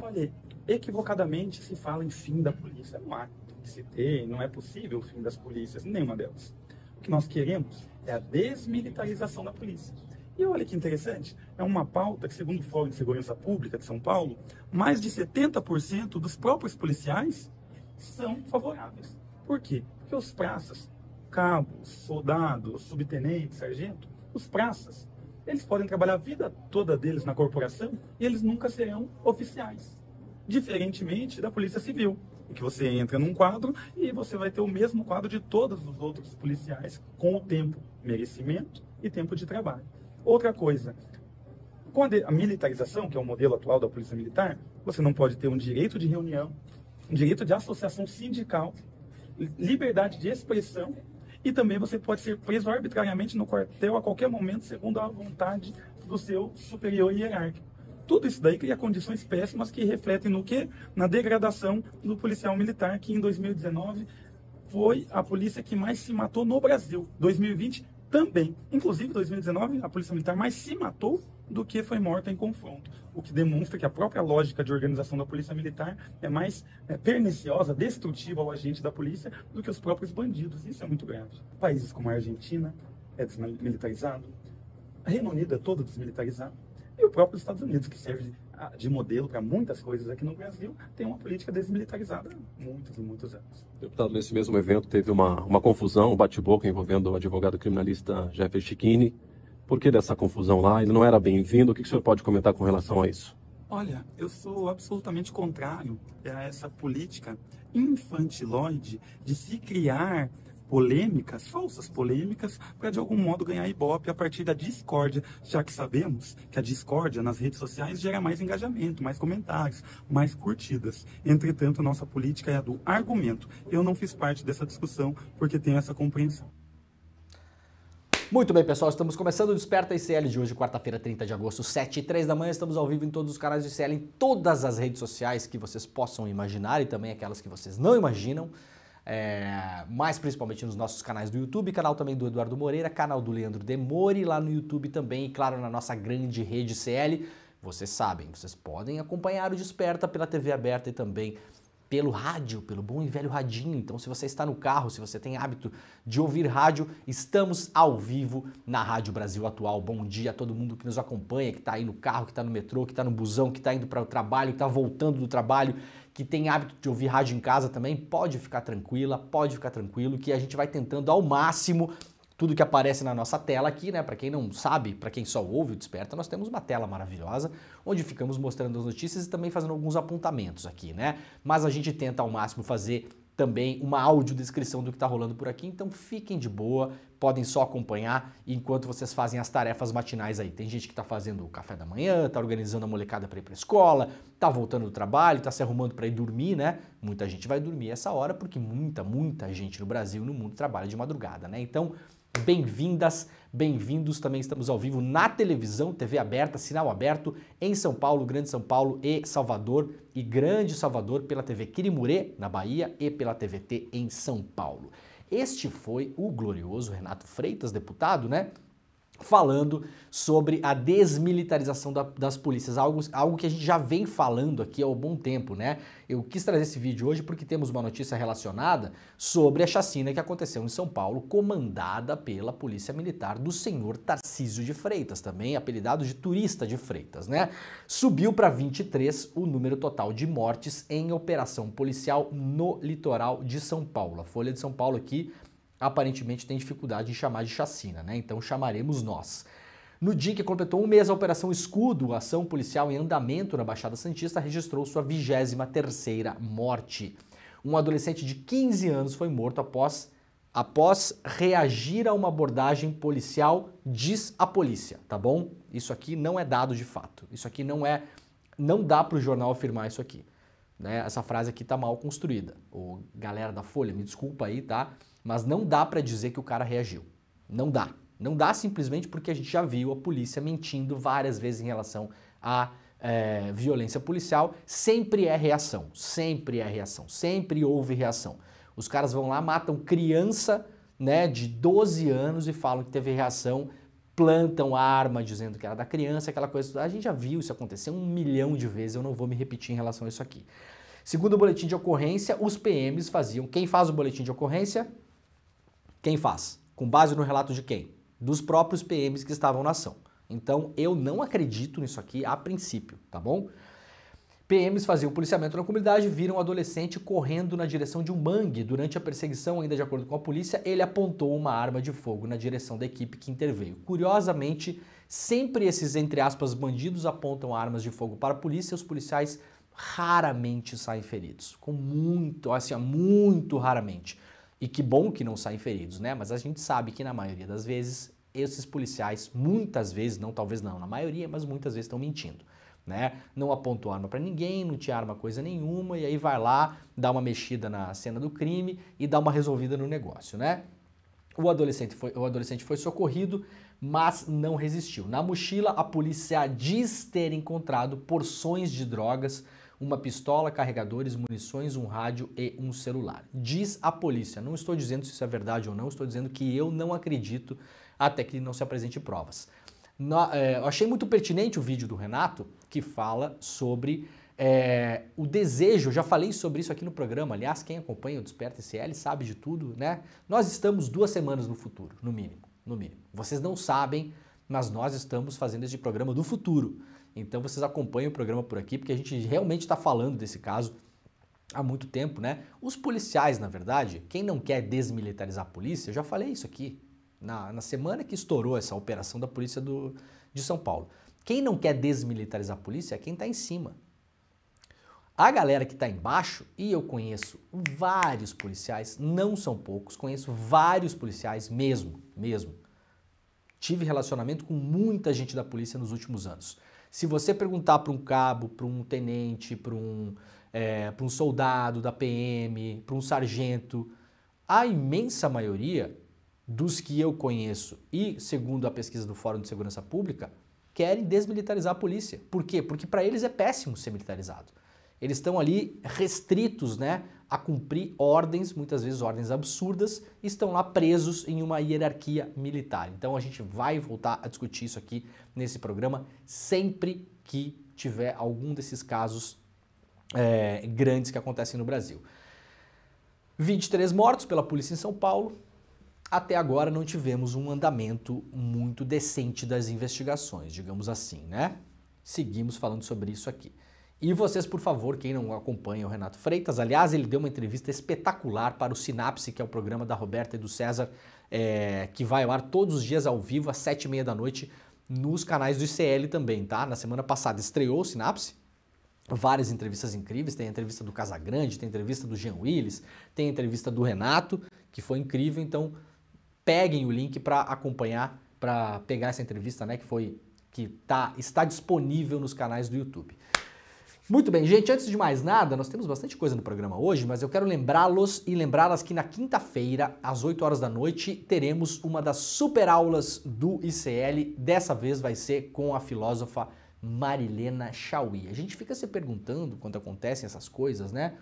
Olha, equivocadamente se fala em fim da polícia. Não há que se ter, não é possível o fim das polícias, nenhuma delas. O que nós queremos é a desmilitarização da polícia. E olha que interessante, é uma pauta que, segundo o Fórum de Segurança Pública de São Paulo, mais de 70% dos próprios policiais são favoráveis. Por quê? Porque os praças, cabos, soldados, subtenentes, sargento, os praças, eles podem trabalhar a vida toda deles na corporação e eles nunca serão oficiais. Diferentemente da Polícia Civil, em que você entra num quadro e você vai ter o mesmo quadro de todos os outros policiais com o tempo, merecimento e tempo de trabalho. Outra coisa, com a militarização, que é o modelo atual da polícia militar, você não pode ter um direito de reunião, um direito de associação sindical, liberdade de expressão e também você pode ser preso arbitrariamente no quartel a qualquer momento, segundo a vontade do seu superior hierárquico. Tudo isso daí cria condições péssimas que refletem no que? Na degradação do policial militar, que em 2019 foi a polícia que mais se matou no Brasil. 2020, também. Inclusive, em 2019, a Polícia Militar mais se matou do que foi morta em confronto, o que demonstra que a própria lógica de organização da Polícia Militar é mais é, perniciosa, destrutiva ao agente da polícia do que os próprios bandidos. Isso é muito grave. Países como a Argentina é desmilitarizado, a Reino Unido é todo desmilitarizado, e o próprio Estados Unidos, que serve de modelo para muitas coisas aqui no Brasil, tem uma política desmilitarizada há muitos e muitos anos. Deputado, nesse mesmo evento teve uma, uma confusão, um bate-boca envolvendo o advogado criminalista Jefferson Chiquini. Por que dessa confusão lá? Ele não era bem-vindo. O que, que o senhor pode comentar com relação a isso? Olha, eu sou absolutamente contrário a essa política infantiloide de se criar polêmicas, falsas polêmicas, para de algum modo ganhar ibope a partir da discórdia, já que sabemos que a discórdia nas redes sociais gera mais engajamento, mais comentários, mais curtidas. Entretanto, a nossa política é a do argumento. Eu não fiz parte dessa discussão porque tenho essa compreensão. Muito bem, pessoal, estamos começando o Desperta ICL de hoje, quarta-feira, 30 de agosto, 7 e 3 da manhã. Estamos ao vivo em todos os canais do ICL, em todas as redes sociais que vocês possam imaginar e também aquelas que vocês não imaginam é, mais principalmente nos nossos canais do YouTube, canal também do Eduardo Moreira, canal do Leandro Demore, lá no YouTube também, e claro, na nossa grande rede CL. Vocês sabem, vocês podem acompanhar o Desperta pela TV aberta e também pelo rádio, pelo bom e velho radinho. Então, se você está no carro, se você tem hábito de ouvir rádio, estamos ao vivo na Rádio Brasil Atual. Bom dia a todo mundo que nos acompanha, que está aí no carro, que está no metrô, que está no busão, que está indo para o trabalho, que está voltando do trabalho, que tem hábito de ouvir rádio em casa também, pode ficar tranquila, pode ficar tranquilo, que a gente vai tentando ao máximo tudo que aparece na nossa tela aqui, né? Para quem não sabe, para quem só ouve o Desperta, nós temos uma tela maravilhosa onde ficamos mostrando as notícias e também fazendo alguns apontamentos aqui, né? Mas a gente tenta ao máximo fazer também uma audiodescrição do que está rolando por aqui. Então fiquem de boa, podem só acompanhar enquanto vocês fazem as tarefas matinais aí. Tem gente que está fazendo o café da manhã, está organizando a molecada para ir para escola, está voltando do trabalho, está se arrumando para ir dormir, né? Muita gente vai dormir essa hora porque muita, muita gente no Brasil e no mundo trabalha de madrugada, né? Então Bem-vindas, bem-vindos. Também estamos ao vivo na televisão, TV aberta, sinal aberto, em São Paulo, Grande São Paulo e Salvador, e Grande Salvador pela TV Quirimurê, na Bahia, e pela TVT em São Paulo. Este foi o glorioso Renato Freitas, deputado, né? falando sobre a desmilitarização da, das polícias, algo, algo que a gente já vem falando aqui há um bom tempo, né? Eu quis trazer esse vídeo hoje porque temos uma notícia relacionada sobre a chacina que aconteceu em São Paulo, comandada pela Polícia Militar do senhor Tarcísio de Freitas, também apelidado de turista de Freitas, né? Subiu para 23 o número total de mortes em operação policial no litoral de São Paulo. A Folha de São Paulo aqui aparentemente tem dificuldade em chamar de chacina, né? Então chamaremos nós. No dia que completou um mês a Operação Escudo, ação policial em andamento na Baixada Santista registrou sua 23 morte. Um adolescente de 15 anos foi morto após, após reagir a uma abordagem policial, diz a polícia, tá bom? Isso aqui não é dado de fato. Isso aqui não é... Não dá para o jornal afirmar isso aqui. Né? Essa frase aqui está mal construída. O galera da Folha, me desculpa aí, tá? Mas não dá para dizer que o cara reagiu. Não dá. Não dá simplesmente porque a gente já viu a polícia mentindo várias vezes em relação à é, violência policial. Sempre é reação, sempre é reação, sempre houve reação. Os caras vão lá, matam criança né, de 12 anos e falam que teve reação, plantam arma dizendo que era da criança, aquela coisa. A gente já viu isso acontecer um milhão de vezes, eu não vou me repetir em relação a isso aqui. Segundo o boletim de ocorrência, os PMs faziam. Quem faz o boletim de ocorrência? Quem faz? Com base no relato de quem? Dos próprios PMs que estavam na ação. Então eu não acredito nisso aqui a princípio, tá bom? PMs faziam policiamento na comunidade, viram um adolescente correndo na direção de um mangue. Durante a perseguição, ainda de acordo com a polícia, ele apontou uma arma de fogo na direção da equipe que interveio. Curiosamente, sempre esses, entre aspas, bandidos apontam armas de fogo para a polícia e os policiais raramente saem feridos. Com muito, assim, muito raramente. E que bom que não saem feridos, né? Mas a gente sabe que na maioria das vezes esses policiais, muitas vezes, não talvez não, na maioria, mas muitas vezes estão mentindo. Né? Não apontou arma para ninguém, não te arma coisa nenhuma, e aí vai lá, dá uma mexida na cena do crime e dá uma resolvida no negócio, né? O adolescente foi, o adolescente foi socorrido, mas não resistiu. Na mochila, a polícia diz ter encontrado porções de drogas uma pistola, carregadores, munições, um rádio e um celular. Diz a polícia. Não estou dizendo se isso é verdade ou não, estou dizendo que eu não acredito até que não se apresente provas. é, eu achei muito pertinente o vídeo do Renato, que fala sobre é, o desejo, já falei sobre isso aqui no programa, aliás, quem acompanha o Desperta SL sabe de tudo, né? Nós estamos duas semanas no futuro, no mínimo, no mínimo. Vocês não sabem, mas nós estamos fazendo esse programa do futuro. Então vocês acompanhem o programa por aqui, porque a gente realmente está falando desse caso há muito tempo, né? Os policiais, na verdade, quem não quer desmilitarizar a polícia, eu já falei isso aqui na, na semana que estourou essa operação da polícia do, de São Paulo. Quem não quer desmilitarizar a polícia é quem está em cima. A galera que está embaixo, e eu conheço vários policiais, não são poucos, conheço vários policiais mesmo, mesmo. Tive relacionamento com muita gente da polícia nos últimos anos. Se você perguntar para um cabo, para um tenente, para um, é, um soldado da PM, para um sargento, a imensa maioria dos que eu conheço e, segundo a pesquisa do Fórum de Segurança Pública, querem desmilitarizar a polícia. Por quê? Porque para eles é péssimo ser militarizado. Eles estão ali restritos né, a cumprir ordens, muitas vezes ordens absurdas, e estão lá presos em uma hierarquia militar. Então a gente vai voltar a discutir isso aqui nesse programa sempre que tiver algum desses casos é, grandes que acontecem no Brasil. 23 mortos pela polícia em São Paulo. Até agora não tivemos um andamento muito decente das investigações, digamos assim, né? Seguimos falando sobre isso aqui. E vocês, por favor, quem não acompanha o Renato Freitas, aliás, ele deu uma entrevista espetacular para o Sinapse, que é o programa da Roberta e do César, é, que vai ao ar todos os dias ao vivo, às sete e meia da noite, nos canais do ICL também, tá? Na semana passada estreou o Sinapse, várias entrevistas incríveis, tem a entrevista do Casagrande, tem a entrevista do Jean Willis, tem a entrevista do Renato, que foi incrível, então peguem o link para acompanhar, para pegar essa entrevista, né, que foi que tá, está disponível nos canais do YouTube. Muito bem, gente, antes de mais nada, nós temos bastante coisa no programa hoje, mas eu quero lembrá-los e lembrá-las que na quinta-feira, às 8 horas da noite, teremos uma das super aulas do ICL. Dessa vez vai ser com a filósofa Marilena Chauí. A gente fica se perguntando quando acontecem essas coisas, né?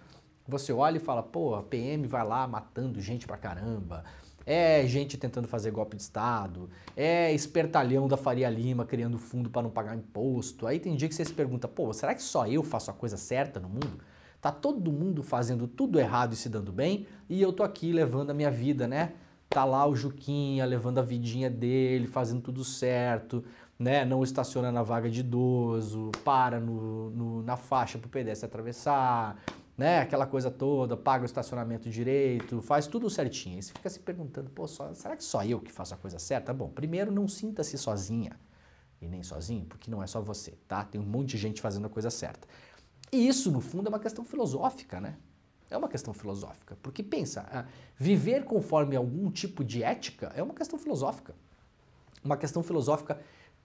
Você olha e fala, pô, a PM vai lá matando gente pra caramba, é gente tentando fazer golpe de Estado, é espertalhão da Faria Lima criando fundo para não pagar imposto. Aí tem dia que você se pergunta, pô, será que só eu faço a coisa certa no mundo? Tá todo mundo fazendo tudo errado e se dando bem, e eu tô aqui levando a minha vida, né? Tá lá o Juquinha levando a vidinha dele, fazendo tudo certo, né? Não estaciona na vaga de idoso, para no, no na faixa pro pedestre atravessar, né? Aquela coisa toda, paga o estacionamento direito, faz tudo certinho. Aí você fica se perguntando, pô, só, será que só eu que faço a coisa certa? Bom, primeiro não sinta-se sozinha e nem sozinho, porque não é só você, tá? Tem um monte de gente fazendo a coisa certa. E isso, no fundo, é uma questão filosófica, né? É uma questão filosófica, porque pensa, ah, viver conforme algum tipo de ética é uma questão filosófica. Uma questão filosófica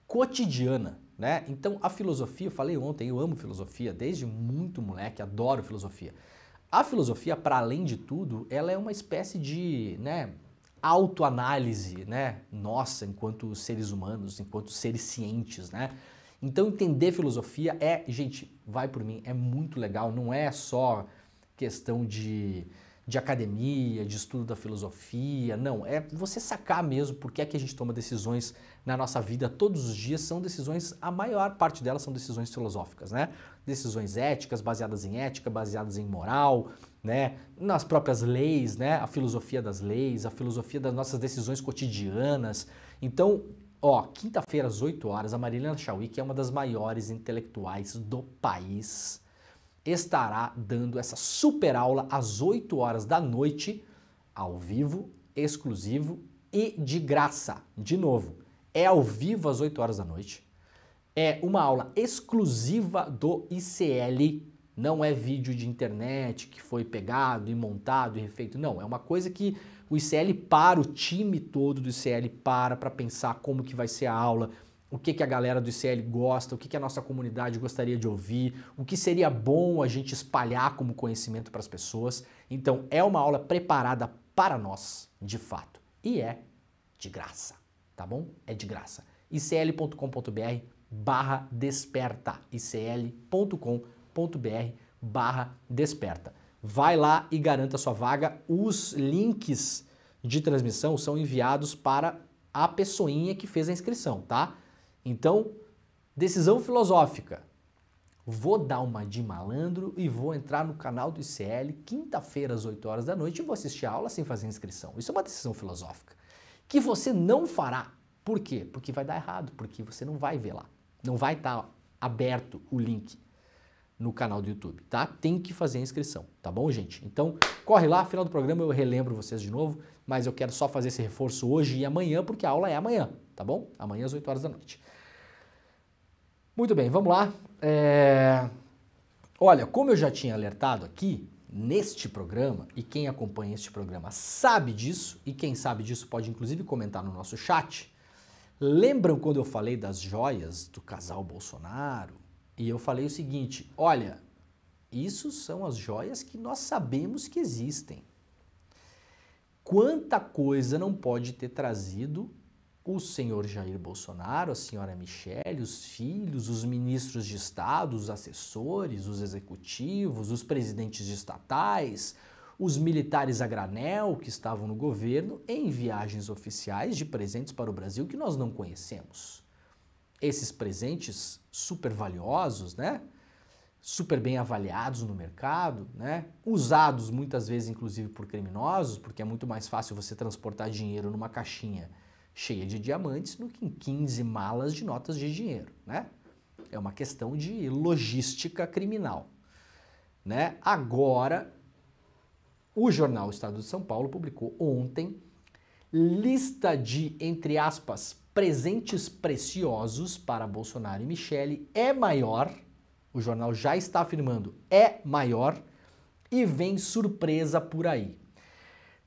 cotidiana. Né? Então a filosofia, eu falei ontem, eu amo filosofia desde muito moleque, adoro filosofia. A filosofia, para além de tudo, ela é uma espécie de né, autoanálise né, nossa enquanto seres humanos, enquanto seres cientes. Né? Então entender filosofia é, gente, vai por mim, é muito legal, não é só questão de de academia, de estudo da filosofia, não. É você sacar mesmo porque é que a gente toma decisões na nossa vida todos os dias. São decisões, a maior parte delas são decisões filosóficas, né? Decisões éticas, baseadas em ética, baseadas em moral, né? Nas próprias leis, né? A filosofia das leis, a filosofia das nossas decisões cotidianas. Então, Ó, quinta-feira às 8 horas, a Marilena Chauí, que é uma das maiores intelectuais do país, estará dando essa super aula às 8 horas da noite, ao vivo, exclusivo e de graça. De novo, é ao vivo às 8 horas da noite. É uma aula exclusiva do ICL, não é vídeo de internet que foi pegado e montado e refeito, não, é uma coisa que o ICL para, o time todo do ICL para para pensar como que vai ser a aula, o que, que a galera do ICL gosta, o que, que a nossa comunidade gostaria de ouvir, o que seria bom a gente espalhar como conhecimento para as pessoas. Então, é uma aula preparada para nós, de fato. E é de graça, tá bom? É de graça. icl.com.br barra desperta. icl.com.br barra desperta. Vai lá e garanta sua vaga. Os links de transmissão são enviados para a pessoinha que fez a inscrição, tá? Então, decisão filosófica. Vou dar uma de malandro e vou entrar no canal do ICL quinta-feira às 8 horas da noite e vou assistir a aula sem fazer inscrição. Isso é uma decisão filosófica. Que você não fará. Por quê? Porque vai dar errado, porque você não vai ver lá. Não vai estar tá aberto o link no canal do YouTube, tá? Tem que fazer a inscrição, tá bom, gente? Então, corre lá, final do programa eu relembro vocês de novo, mas eu quero só fazer esse reforço hoje e amanhã, porque a aula é amanhã, tá bom? Amanhã às 8 horas da noite. Muito bem, vamos lá. É... Olha, como eu já tinha alertado aqui neste programa, e quem acompanha este programa sabe disso, e quem sabe disso pode inclusive comentar no nosso chat. Lembram quando eu falei das joias do casal Bolsonaro? E eu falei o seguinte: olha, isso são as joias que nós sabemos que existem. Quanta coisa não pode ter trazido o senhor Jair Bolsonaro, a senhora Michele, os filhos, os ministros de Estado, os assessores, os executivos, os presidentes de estatais, os militares a granel que estavam no governo em viagens oficiais de presentes para o Brasil que nós não conhecemos. Esses presentes super valiosos, né? super bem avaliados no mercado, né? usados muitas vezes inclusive por criminosos, porque é muito mais fácil você transportar dinheiro numa caixinha cheia de diamantes do que em 15 malas de notas de dinheiro, né? É uma questão de logística criminal, né? Agora, o jornal Estado de São Paulo publicou ontem lista de, entre aspas, presentes preciosos para Bolsonaro e Michele é maior, o jornal já está afirmando, é maior e vem surpresa por aí.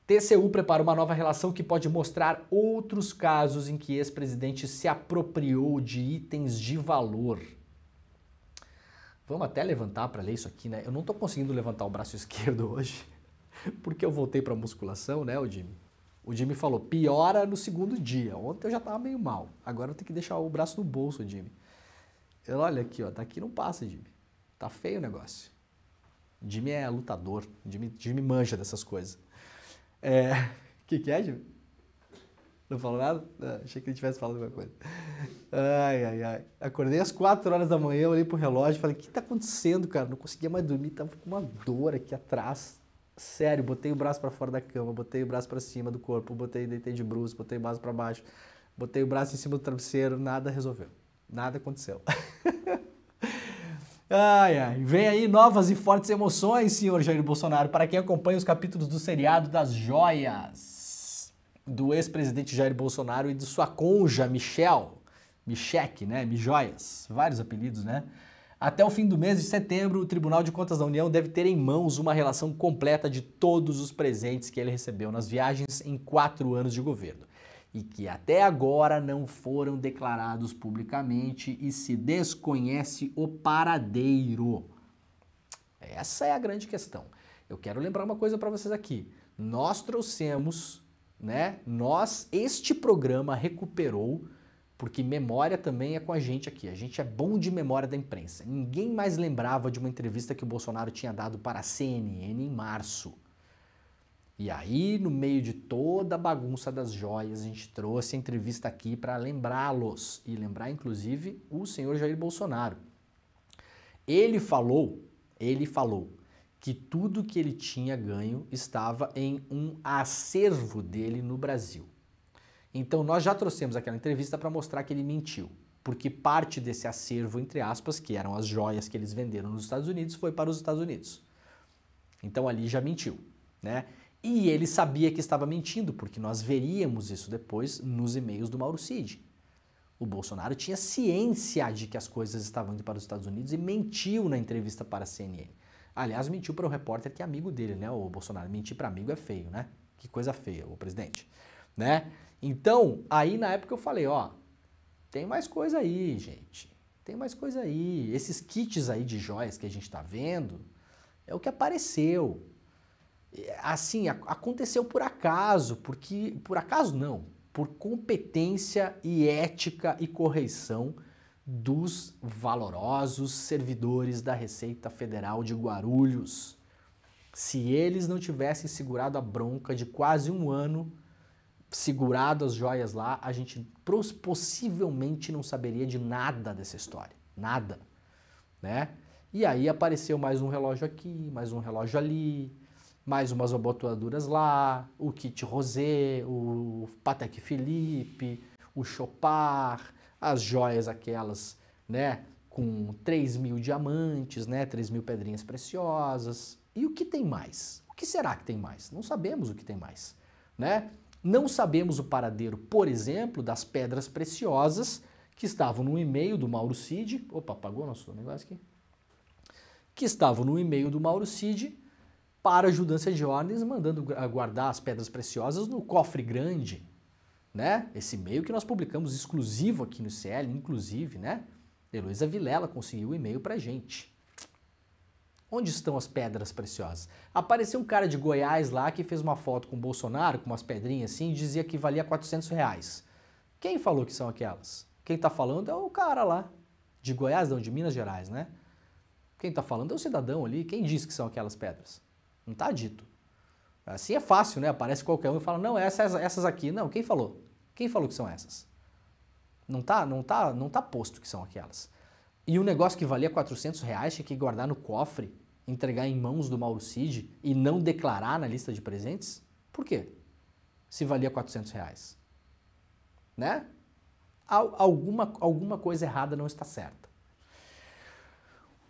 TCU prepara uma nova relação que pode mostrar outros casos em que ex-presidente se apropriou de itens de valor. Vamos até levantar para ler isso aqui, né? Eu não estou conseguindo levantar o braço esquerdo hoje, porque eu voltei para musculação, né, o Jimmy? O Jimmy falou, piora no segundo dia. Ontem eu já estava meio mal. Agora eu tenho que deixar o braço no bolso, Jimmy. Eu, olha aqui, ó, daqui tá não passa, Jimmy. Tá feio o negócio. Jimmy é lutador. Jimmy, Jimmy manja dessas coisas. É... O que, que é, Gil? Não falou nada? Não, ah, achei que ele tivesse falado alguma coisa. Ai, ai, ai. Acordei às 4 horas da manhã, olhei pro relógio e falei, o que tá acontecendo, cara? Não conseguia mais dormir, tava com uma dor aqui atrás. Sério, botei o braço para fora da cama, botei o braço para cima do corpo, botei, deitei de bruxo, botei o braço para baixo, botei o braço em cima do travesseiro, nada resolveu. Nada aconteceu. Ai, ai. Vem aí novas e fortes emoções, senhor Jair Bolsonaro, para quem acompanha os capítulos do seriado das joias do ex-presidente Jair Bolsonaro e de sua conja, Michel. Micheque, né? Mijoias. Vários apelidos, né? Até o fim do mês de setembro, o Tribunal de Contas da União deve ter em mãos uma relação completa de todos os presentes que ele recebeu nas viagens em quatro anos de governo e que até agora não foram declarados publicamente e se desconhece o paradeiro. Essa é a grande questão. Eu quero lembrar uma coisa para vocês aqui. Nós trouxemos, né? Nós este programa recuperou porque memória também é com a gente aqui. A gente é bom de memória da imprensa. Ninguém mais lembrava de uma entrevista que o Bolsonaro tinha dado para a CNN em março. E aí, no meio de toda a bagunça das joias, a gente trouxe a entrevista aqui para lembrá-los e lembrar inclusive o senhor Jair Bolsonaro. Ele falou, ele falou que tudo que ele tinha ganho estava em um acervo dele no Brasil. Então nós já trouxemos aquela entrevista para mostrar que ele mentiu, porque parte desse acervo, entre aspas, que eram as joias que eles venderam nos Estados Unidos, foi para os Estados Unidos. Então ali já mentiu, né? E ele sabia que estava mentindo, porque nós veríamos isso depois nos e-mails do Mauro Cid. O Bolsonaro tinha ciência de que as coisas estavam indo para os Estados Unidos e mentiu na entrevista para a CNN. Aliás, mentiu para o repórter que é amigo dele, né? O Bolsonaro mentir para amigo é feio, né? Que coisa feia, o presidente, né? Então, aí na época eu falei, ó, tem mais coisa aí, gente. Tem mais coisa aí. Esses kits aí de joias que a gente está vendo é o que apareceu assim, aconteceu por acaso, porque por acaso não, por competência e ética e correção dos valorosos servidores da Receita Federal de Guarulhos. Se eles não tivessem segurado a bronca de quase um ano, segurado as joias lá, a gente possivelmente não saberia de nada dessa história. Nada. Né? E aí apareceu mais um relógio aqui, mais um relógio ali, mais umas abotoaduras lá, o kit rosé, o Patek Philippe, o Chopard, as joias aquelas, né, com 3 mil diamantes, né, 3 mil pedrinhas preciosas. E o que tem mais? O que será que tem mais? Não sabemos o que tem mais, né? Não sabemos o paradeiro, por exemplo, das pedras preciosas que estavam no e-mail do Mauro Cid. Opa, apagou nosso negócio aqui. Que estavam no e-mail do Mauro Cid para ajudância de ordens, mandando guardar as pedras preciosas no cofre grande, né? Esse e-mail que nós publicamos exclusivo aqui no CL, inclusive, né? Heloísa Vilela conseguiu o e-mail para gente. Onde estão as pedras preciosas? Apareceu um cara de Goiás lá que fez uma foto com o Bolsonaro, com umas pedrinhas assim, e dizia que valia 400 reais. Quem falou que são aquelas? Quem está falando é o cara lá, de Goiás, não, de Minas Gerais, né? Quem está falando é o cidadão ali, quem diz que são aquelas pedras? Não está dito. Assim é fácil, né? Aparece qualquer um e fala, não, essas, essas aqui. Não, quem falou? Quem falou que são essas? Não está não tá, não tá posto que são aquelas. E o um negócio que valia 400 reais tinha que guardar no cofre, entregar em mãos do Mauro Cid e não declarar na lista de presentes? Por quê? Se valia 400 reais. Né? Alguma, alguma coisa errada não está certa.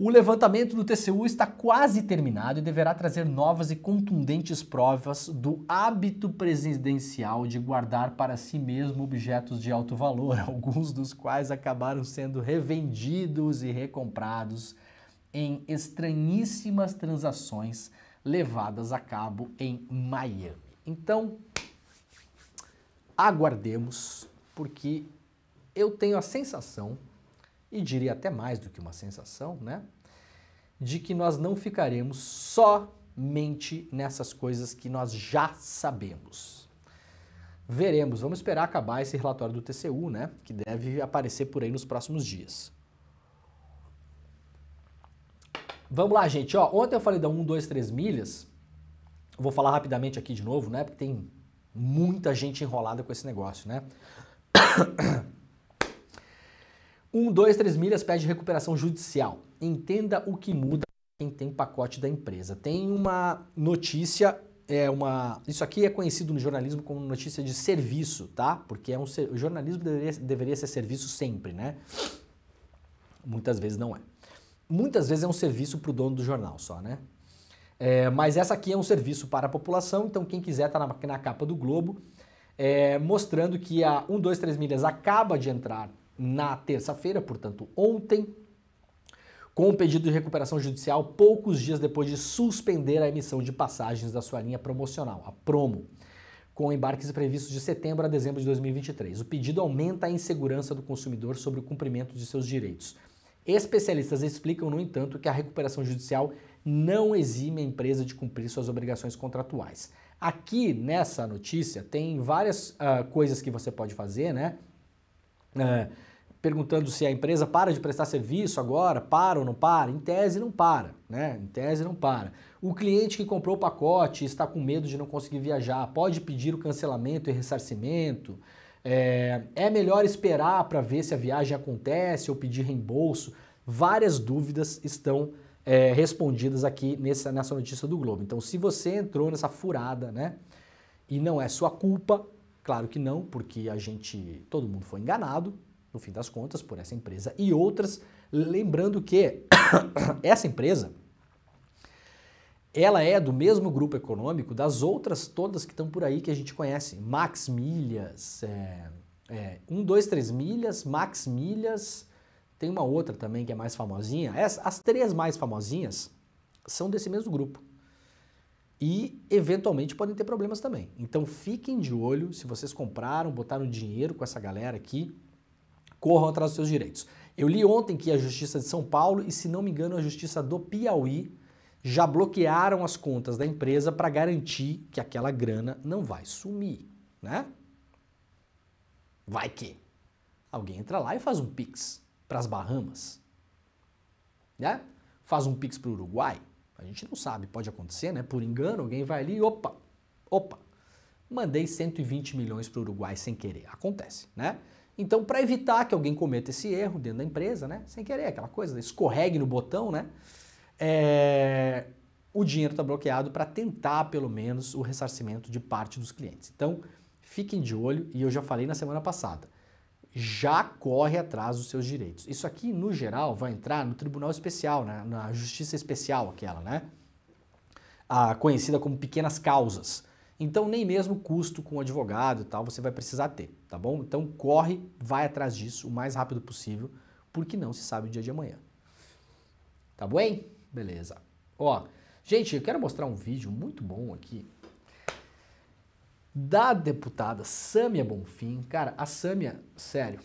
O levantamento do TCU está quase terminado e deverá trazer novas e contundentes provas do hábito presidencial de guardar para si mesmo objetos de alto valor, alguns dos quais acabaram sendo revendidos e recomprados em estranhíssimas transações levadas a cabo em Miami. Então, aguardemos, porque eu tenho a sensação e diria até mais do que uma sensação, né? De que nós não ficaremos somente nessas coisas que nós já sabemos. Veremos, vamos esperar acabar esse relatório do TCU, né? Que deve aparecer por aí nos próximos dias. Vamos lá, gente. Ó, ontem eu falei da 1, 2, 3 milhas. vou falar rapidamente aqui de novo, né? Porque tem muita gente enrolada com esse negócio, né? 1, 2, 3 milhas pede recuperação judicial. Entenda o que muda quem tem pacote da empresa. Tem uma notícia, é uma. Isso aqui é conhecido no jornalismo como notícia de serviço, tá? Porque é um o jornalismo deveria, deveria ser serviço sempre, né? Muitas vezes não é. Muitas vezes é um serviço para o dono do jornal só, né? É, mas essa aqui é um serviço para a população, então quem quiser está na, na, capa do Globo, é, mostrando que a 1, 2, 3 milhas acaba de entrar na terça-feira, portanto, ontem, com um pedido de recuperação judicial poucos dias depois de suspender a emissão de passagens da sua linha promocional, a Promo, com embarques previstos de setembro a dezembro de 2023. O pedido aumenta a insegurança do consumidor sobre o cumprimento de seus direitos. Especialistas explicam, no entanto, que a recuperação judicial não exime a empresa de cumprir suas obrigações contratuais. Aqui nessa notícia tem várias uh, coisas que você pode fazer, né? Uh, perguntando se a empresa para de prestar serviço agora, para ou não para? Em tese não para, né? Em tese não para. O cliente que comprou o pacote está com medo de não conseguir viajar, pode pedir o cancelamento e ressarcimento. É, é melhor esperar para ver se a viagem acontece ou pedir reembolso. Várias dúvidas estão é, respondidas aqui nessa, nessa notícia do Globo. Então, se você entrou nessa furada, né? E não é sua culpa, claro que não, porque a gente, todo mundo foi enganado, no fim das contas, por essa empresa e outras. Lembrando que essa empresa ela é do mesmo grupo econômico das outras todas que estão por aí que a gente conhece. Max Milhas, é, é, 1, 2, 3 Milhas, Max Milhas, tem uma outra também que é mais famosinha. As, as três mais famosinhas são desse mesmo grupo. E eventualmente podem ter problemas também. Então fiquem de olho se vocês compraram, botaram dinheiro com essa galera aqui corram atrás dos seus direitos. Eu li ontem que a Justiça de São Paulo e, se não me engano, a Justiça do Piauí já bloquearam as contas da empresa para garantir que aquela grana não vai sumir, né? Vai que alguém entra lá e faz um pix para as Bahamas, né? Faz um pix para o Uruguai, a gente não sabe, pode acontecer, né? Por engano, alguém vai ali, opa, opa, mandei 120 milhões para o Uruguai sem querer, acontece, né? Então, para evitar que alguém cometa esse erro dentro da empresa, né? Sem querer, aquela coisa, escorregue no botão, né? É... o dinheiro está bloqueado para tentar, pelo menos, o ressarcimento de parte dos clientes. Então, fiquem de olho, e eu já falei na semana passada, já corre atrás dos seus direitos. Isso aqui, no geral, vai entrar no Tribunal Especial, né? na Justiça Especial, aquela, né? conhecida como pequenas causas. Então, nem mesmo custo com advogado e tal você vai precisar ter, tá bom? Então, corre, vai atrás disso o mais rápido possível, porque não se sabe o dia de amanhã. Tá bom, hein? Beleza. Ó, gente, eu quero mostrar um vídeo muito bom aqui da deputada Sâmia Bonfim. Cara, a Sâmia, sério,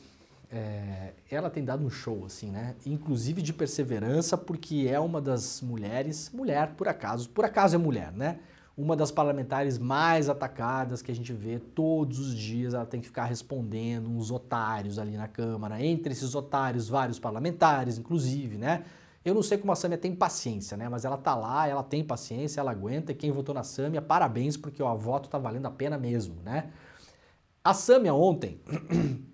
é, ela tem dado um show, assim, né? Inclusive de perseverança, porque é uma das mulheres, mulher por acaso, por acaso é mulher, né? uma das parlamentares mais atacadas que a gente vê todos os dias. Ela tem que ficar respondendo uns otários ali na Câmara. Entre esses otários, vários parlamentares, inclusive, né? Eu não sei como a Sâmia tem paciência, né? Mas ela tá lá, ela tem paciência, ela aguenta. E quem votou na Sâmia, parabéns, porque o voto tá valendo a pena mesmo, né? A Sâmia ontem,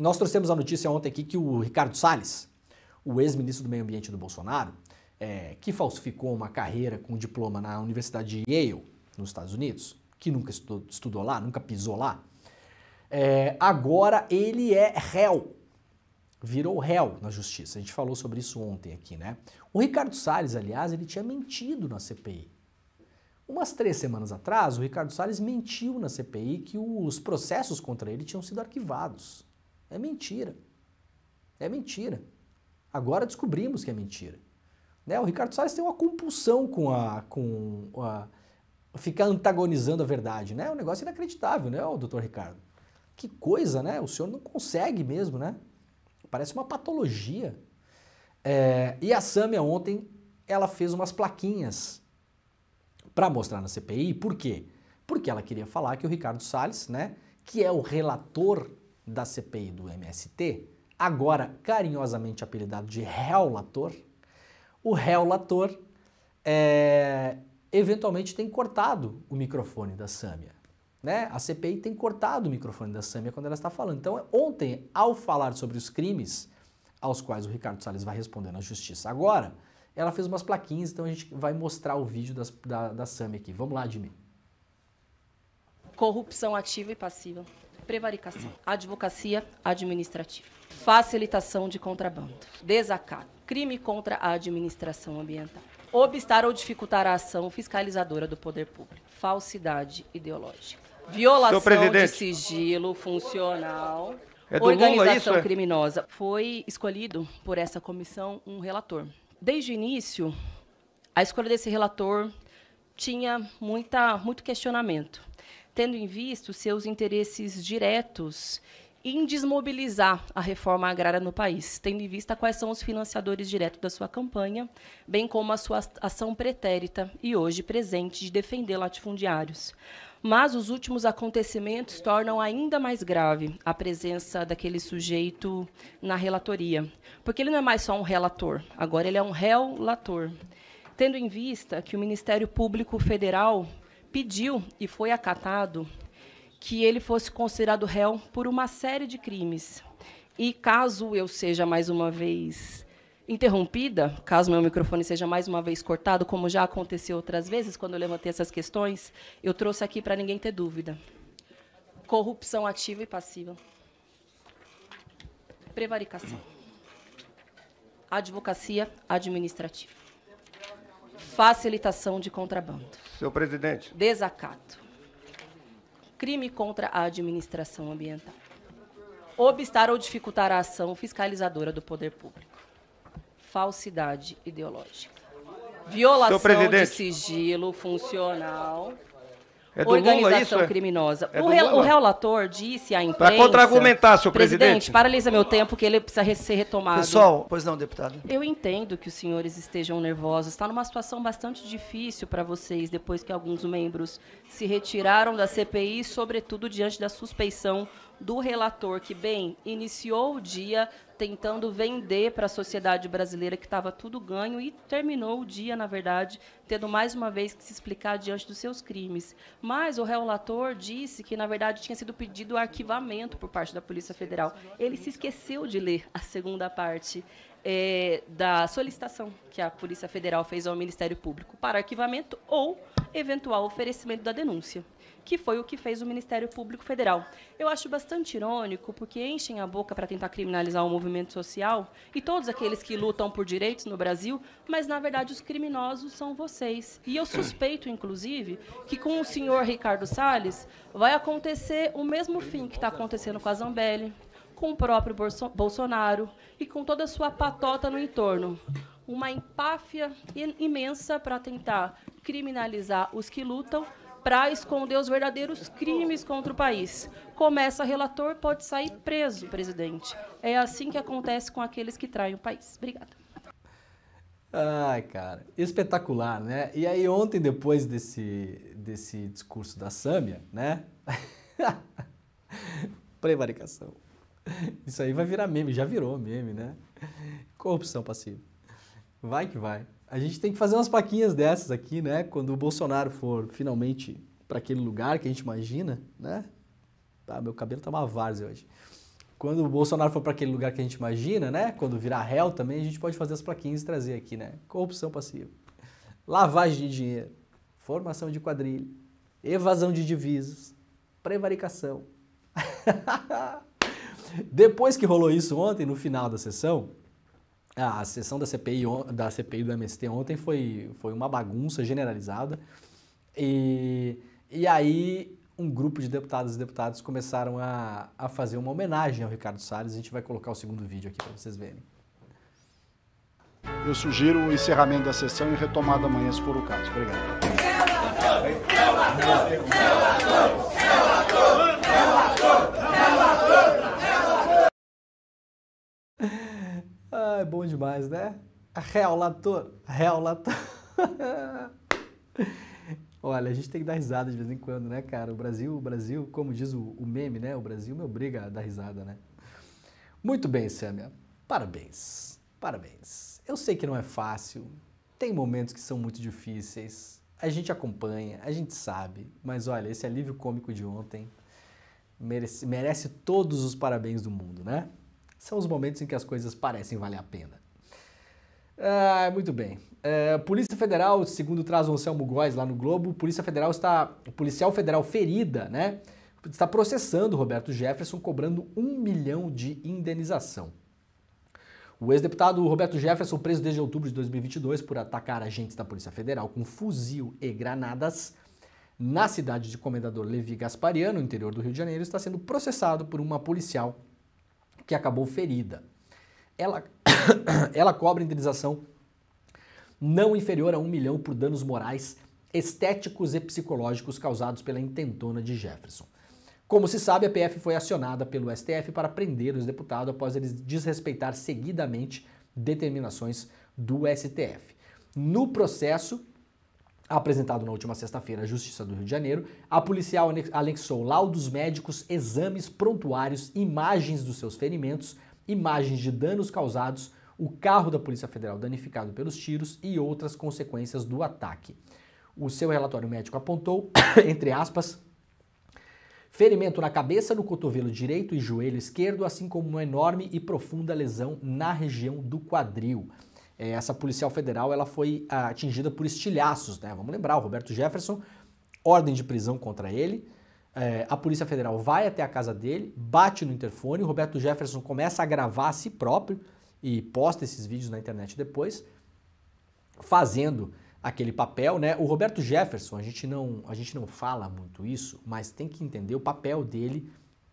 nós trouxemos a notícia ontem aqui que o Ricardo Salles, o ex-ministro do Meio Ambiente do Bolsonaro, é, que falsificou uma carreira com um diploma na Universidade de Yale, nos Estados Unidos, que nunca estudou, estudou lá, nunca pisou lá, é, agora ele é réu, virou réu na justiça. A gente falou sobre isso ontem aqui, né? O Ricardo Salles, aliás, ele tinha mentido na CPI. Umas três semanas atrás, o Ricardo Salles mentiu na CPI que os processos contra ele tinham sido arquivados. É mentira. É mentira. Agora descobrimos que é mentira. Né? O Ricardo Salles tem uma compulsão com a, com a ficar antagonizando a verdade, né? É um negócio inacreditável, né, o doutor Ricardo? Que coisa, né? O senhor não consegue mesmo, né? Parece uma patologia. É, e a Samia ontem, ela fez umas plaquinhas para mostrar na CPI. Por quê? Porque ela queria falar que o Ricardo Salles, né, que é o relator da CPI do MST, agora carinhosamente apelidado de relator, o réu lator é, eventualmente tem cortado o microfone da Sâmia. Né? A CPI tem cortado o microfone da Sâmia quando ela está falando. Então, ontem, ao falar sobre os crimes aos quais o Ricardo Salles vai responder na justiça agora, ela fez umas plaquinhas, então a gente vai mostrar o vídeo das, da, da Sâmia aqui. Vamos lá, Jimmy. Corrupção ativa e passiva prevaricação, advocacia administrativa, facilitação de contrabando, desacato, crime contra a administração ambiental, obstar ou dificultar a ação fiscalizadora do poder público, falsidade ideológica, violação de sigilo funcional. É organização Lula, é? criminosa. Foi escolhido por essa comissão um relator. Desde o início, a escolha desse relator tinha muita, muito questionamento tendo em vista os seus interesses diretos em desmobilizar a reforma agrária no país, tendo em vista quais são os financiadores diretos da sua campanha, bem como a sua ação pretérita e hoje presente de defender latifundiários. Mas os últimos acontecimentos tornam ainda mais grave a presença daquele sujeito na relatoria, porque ele não é mais só um relator, agora ele é um relator. Tendo em vista que o Ministério Público Federal pediu e foi acatado que ele fosse considerado réu por uma série de crimes. E caso eu seja mais uma vez interrompida, caso meu microfone seja mais uma vez cortado, como já aconteceu outras vezes quando eu levantei essas questões, eu trouxe aqui para ninguém ter dúvida. Corrupção ativa e passiva. Prevaricação. Advocacia administrativa. Facilitação de contrabando. Senhor presidente. Desacato. Crime contra a administração ambiental. Obstar ou dificultar a ação fiscalizadora do poder público. Falsidade ideológica. Violação de sigilo funcional. É organização Lula, é? criminosa. É o, re, o, relator disse à imprensa. Para contra-argumentar, senhor presidente. Presidente, paralisa meu tempo, que ele precisa ser retomado. Pessoal, pois não, deputado. Eu entendo que os senhores estejam nervosos. Está numa situação bastante difícil para vocês, depois que alguns membros se retiraram da CPI, sobretudo diante da suspeição do relator que, bem, iniciou o dia tentando vender para a sociedade brasileira que estava tudo ganho e terminou o dia, na verdade, tendo mais uma vez que se explicar diante dos seus crimes. Mas o relator disse que, na verdade, tinha sido pedido arquivamento por parte da Polícia Federal. Ele se esqueceu de ler a segunda parte. É, da solicitação que a Polícia Federal fez ao Ministério Público para arquivamento ou eventual oferecimento da denúncia que foi o que fez o Ministério Público Federal. Eu acho bastante irônico, porque enchem a boca para tentar criminalizar o movimento social e todos aqueles que lutam por direitos no Brasil, mas na verdade os criminosos são vocês. E eu suspeito, inclusive, que com o senhor Ricardo Salles vai acontecer o mesmo fim que está acontecendo com a Zambelli, com o próprio Bolsonaro e com toda a sua patota no entorno. Uma empáfia imensa para tentar criminalizar os que lutam, para esconder os verdadeiros crimes contra o país. Começa relator, pode sair preso, presidente. É assim que acontece com aqueles que traem o país. Obrigada. Ai, cara, espetacular, né? E aí ontem, depois desse, desse discurso da Sâmia, né? Prevaricação. Isso aí vai virar meme, já virou meme, né? Corrupção passiva. Vai que vai. A gente tem que fazer umas paquinhas dessas aqui, né? Quando o Bolsonaro for finalmente para aquele lugar que a gente imagina, né? Tá, meu cabelo tá uma várzea hoje. Quando o Bolsonaro for para aquele lugar que a gente imagina, né? Quando virar réu também, a gente pode fazer as plaquinhas e trazer aqui, né? Corrupção passiva, lavagem de dinheiro, formação de quadrilha, evasão de divisas, prevaricação. Depois que rolou isso ontem, no final da sessão, a sessão da CPI, da CPI do MST ontem foi, foi uma bagunça generalizada. E, e aí um grupo de deputadas e deputados começaram a, a fazer uma homenagem ao Ricardo Salles. A gente vai colocar o segundo vídeo aqui para vocês verem. Eu sugiro o encerramento da sessão e retomada amanhã, se for o caso. Obrigado. Relator, relator, relator. Ah, é bom demais, né? lator, Real lator. Olha, a gente tem que dar risada de vez em quando, né, cara? O Brasil, o Brasil, como diz o, o meme, né? O Brasil me obriga a dar risada, né? Muito bem, Samia. Parabéns. Parabéns. Eu sei que não é fácil. Tem momentos que são muito difíceis. A gente acompanha, a gente sabe, mas olha, esse alívio cômico de ontem merece, merece todos os parabéns do mundo, né? São os momentos em que as coisas parecem valer a pena. Ah, muito bem. É, Polícia Federal, segundo traz o Anselmo Góes lá no Globo, Polícia Federal está. Policial Federal ferida, né? Está processando Roberto Jefferson, cobrando um milhão de indenização. O ex-deputado Roberto Jefferson, preso desde outubro de 2022 por atacar agentes da Polícia Federal com fuzil e granadas na cidade de Comendador Levi Gaspariano, no interior do Rio de Janeiro, está sendo processado por uma policial que acabou ferida. Ela, ela cobra indenização não inferior a um milhão por danos morais, estéticos e psicológicos causados pela intentona de Jefferson. Como se sabe, a PF foi acionada pelo STF para prender os deputados após eles desrespeitar seguidamente determinações do STF. No processo, apresentado na última sexta-feira à Justiça do Rio de Janeiro, a policial anexou laudos médicos, exames, prontuários, imagens dos seus ferimentos, imagens de danos causados, o carro da Polícia Federal danificado pelos tiros e outras consequências do ataque. O seu relatório médico apontou, entre aspas, ferimento na cabeça, no cotovelo direito e joelho esquerdo, assim como uma enorme e profunda lesão na região do quadril. É, essa policial federal ela foi atingida por estilhaços, né? Vamos lembrar, o Roberto Jefferson, ordem de prisão contra ele. É, a Polícia Federal vai até a casa dele, bate no interfone, o Roberto Jefferson começa a gravar a si próprio e posta esses vídeos na internet depois, fazendo aquele papel, né? O Roberto Jefferson, a gente não, a gente não fala muito isso, mas tem que entender o papel dele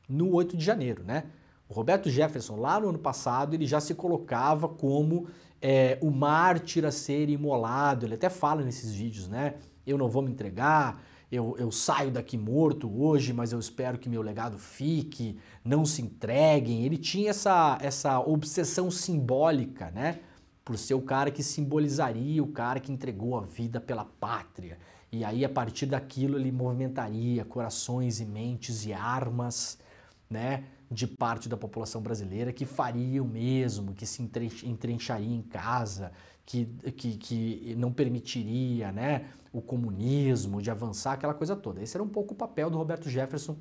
no 8 de janeiro, né? O Roberto Jefferson, lá no ano passado, ele já se colocava como é, o mártir a ser imolado. Ele até fala nesses vídeos, né? Eu não vou me entregar, eu, eu, saio daqui morto hoje, mas eu espero que meu legado fique, não se entreguem. Ele tinha essa, essa obsessão simbólica, né? Por ser o cara que simbolizaria o cara que entregou a vida pela pátria. E aí, a partir daquilo, ele movimentaria corações e mentes e armas né, de parte da população brasileira que faria o mesmo, que se entrencharia em casa, que, que, que não permitiria né, o comunismo de avançar, aquela coisa toda. Esse era um pouco o papel do Roberto Jefferson,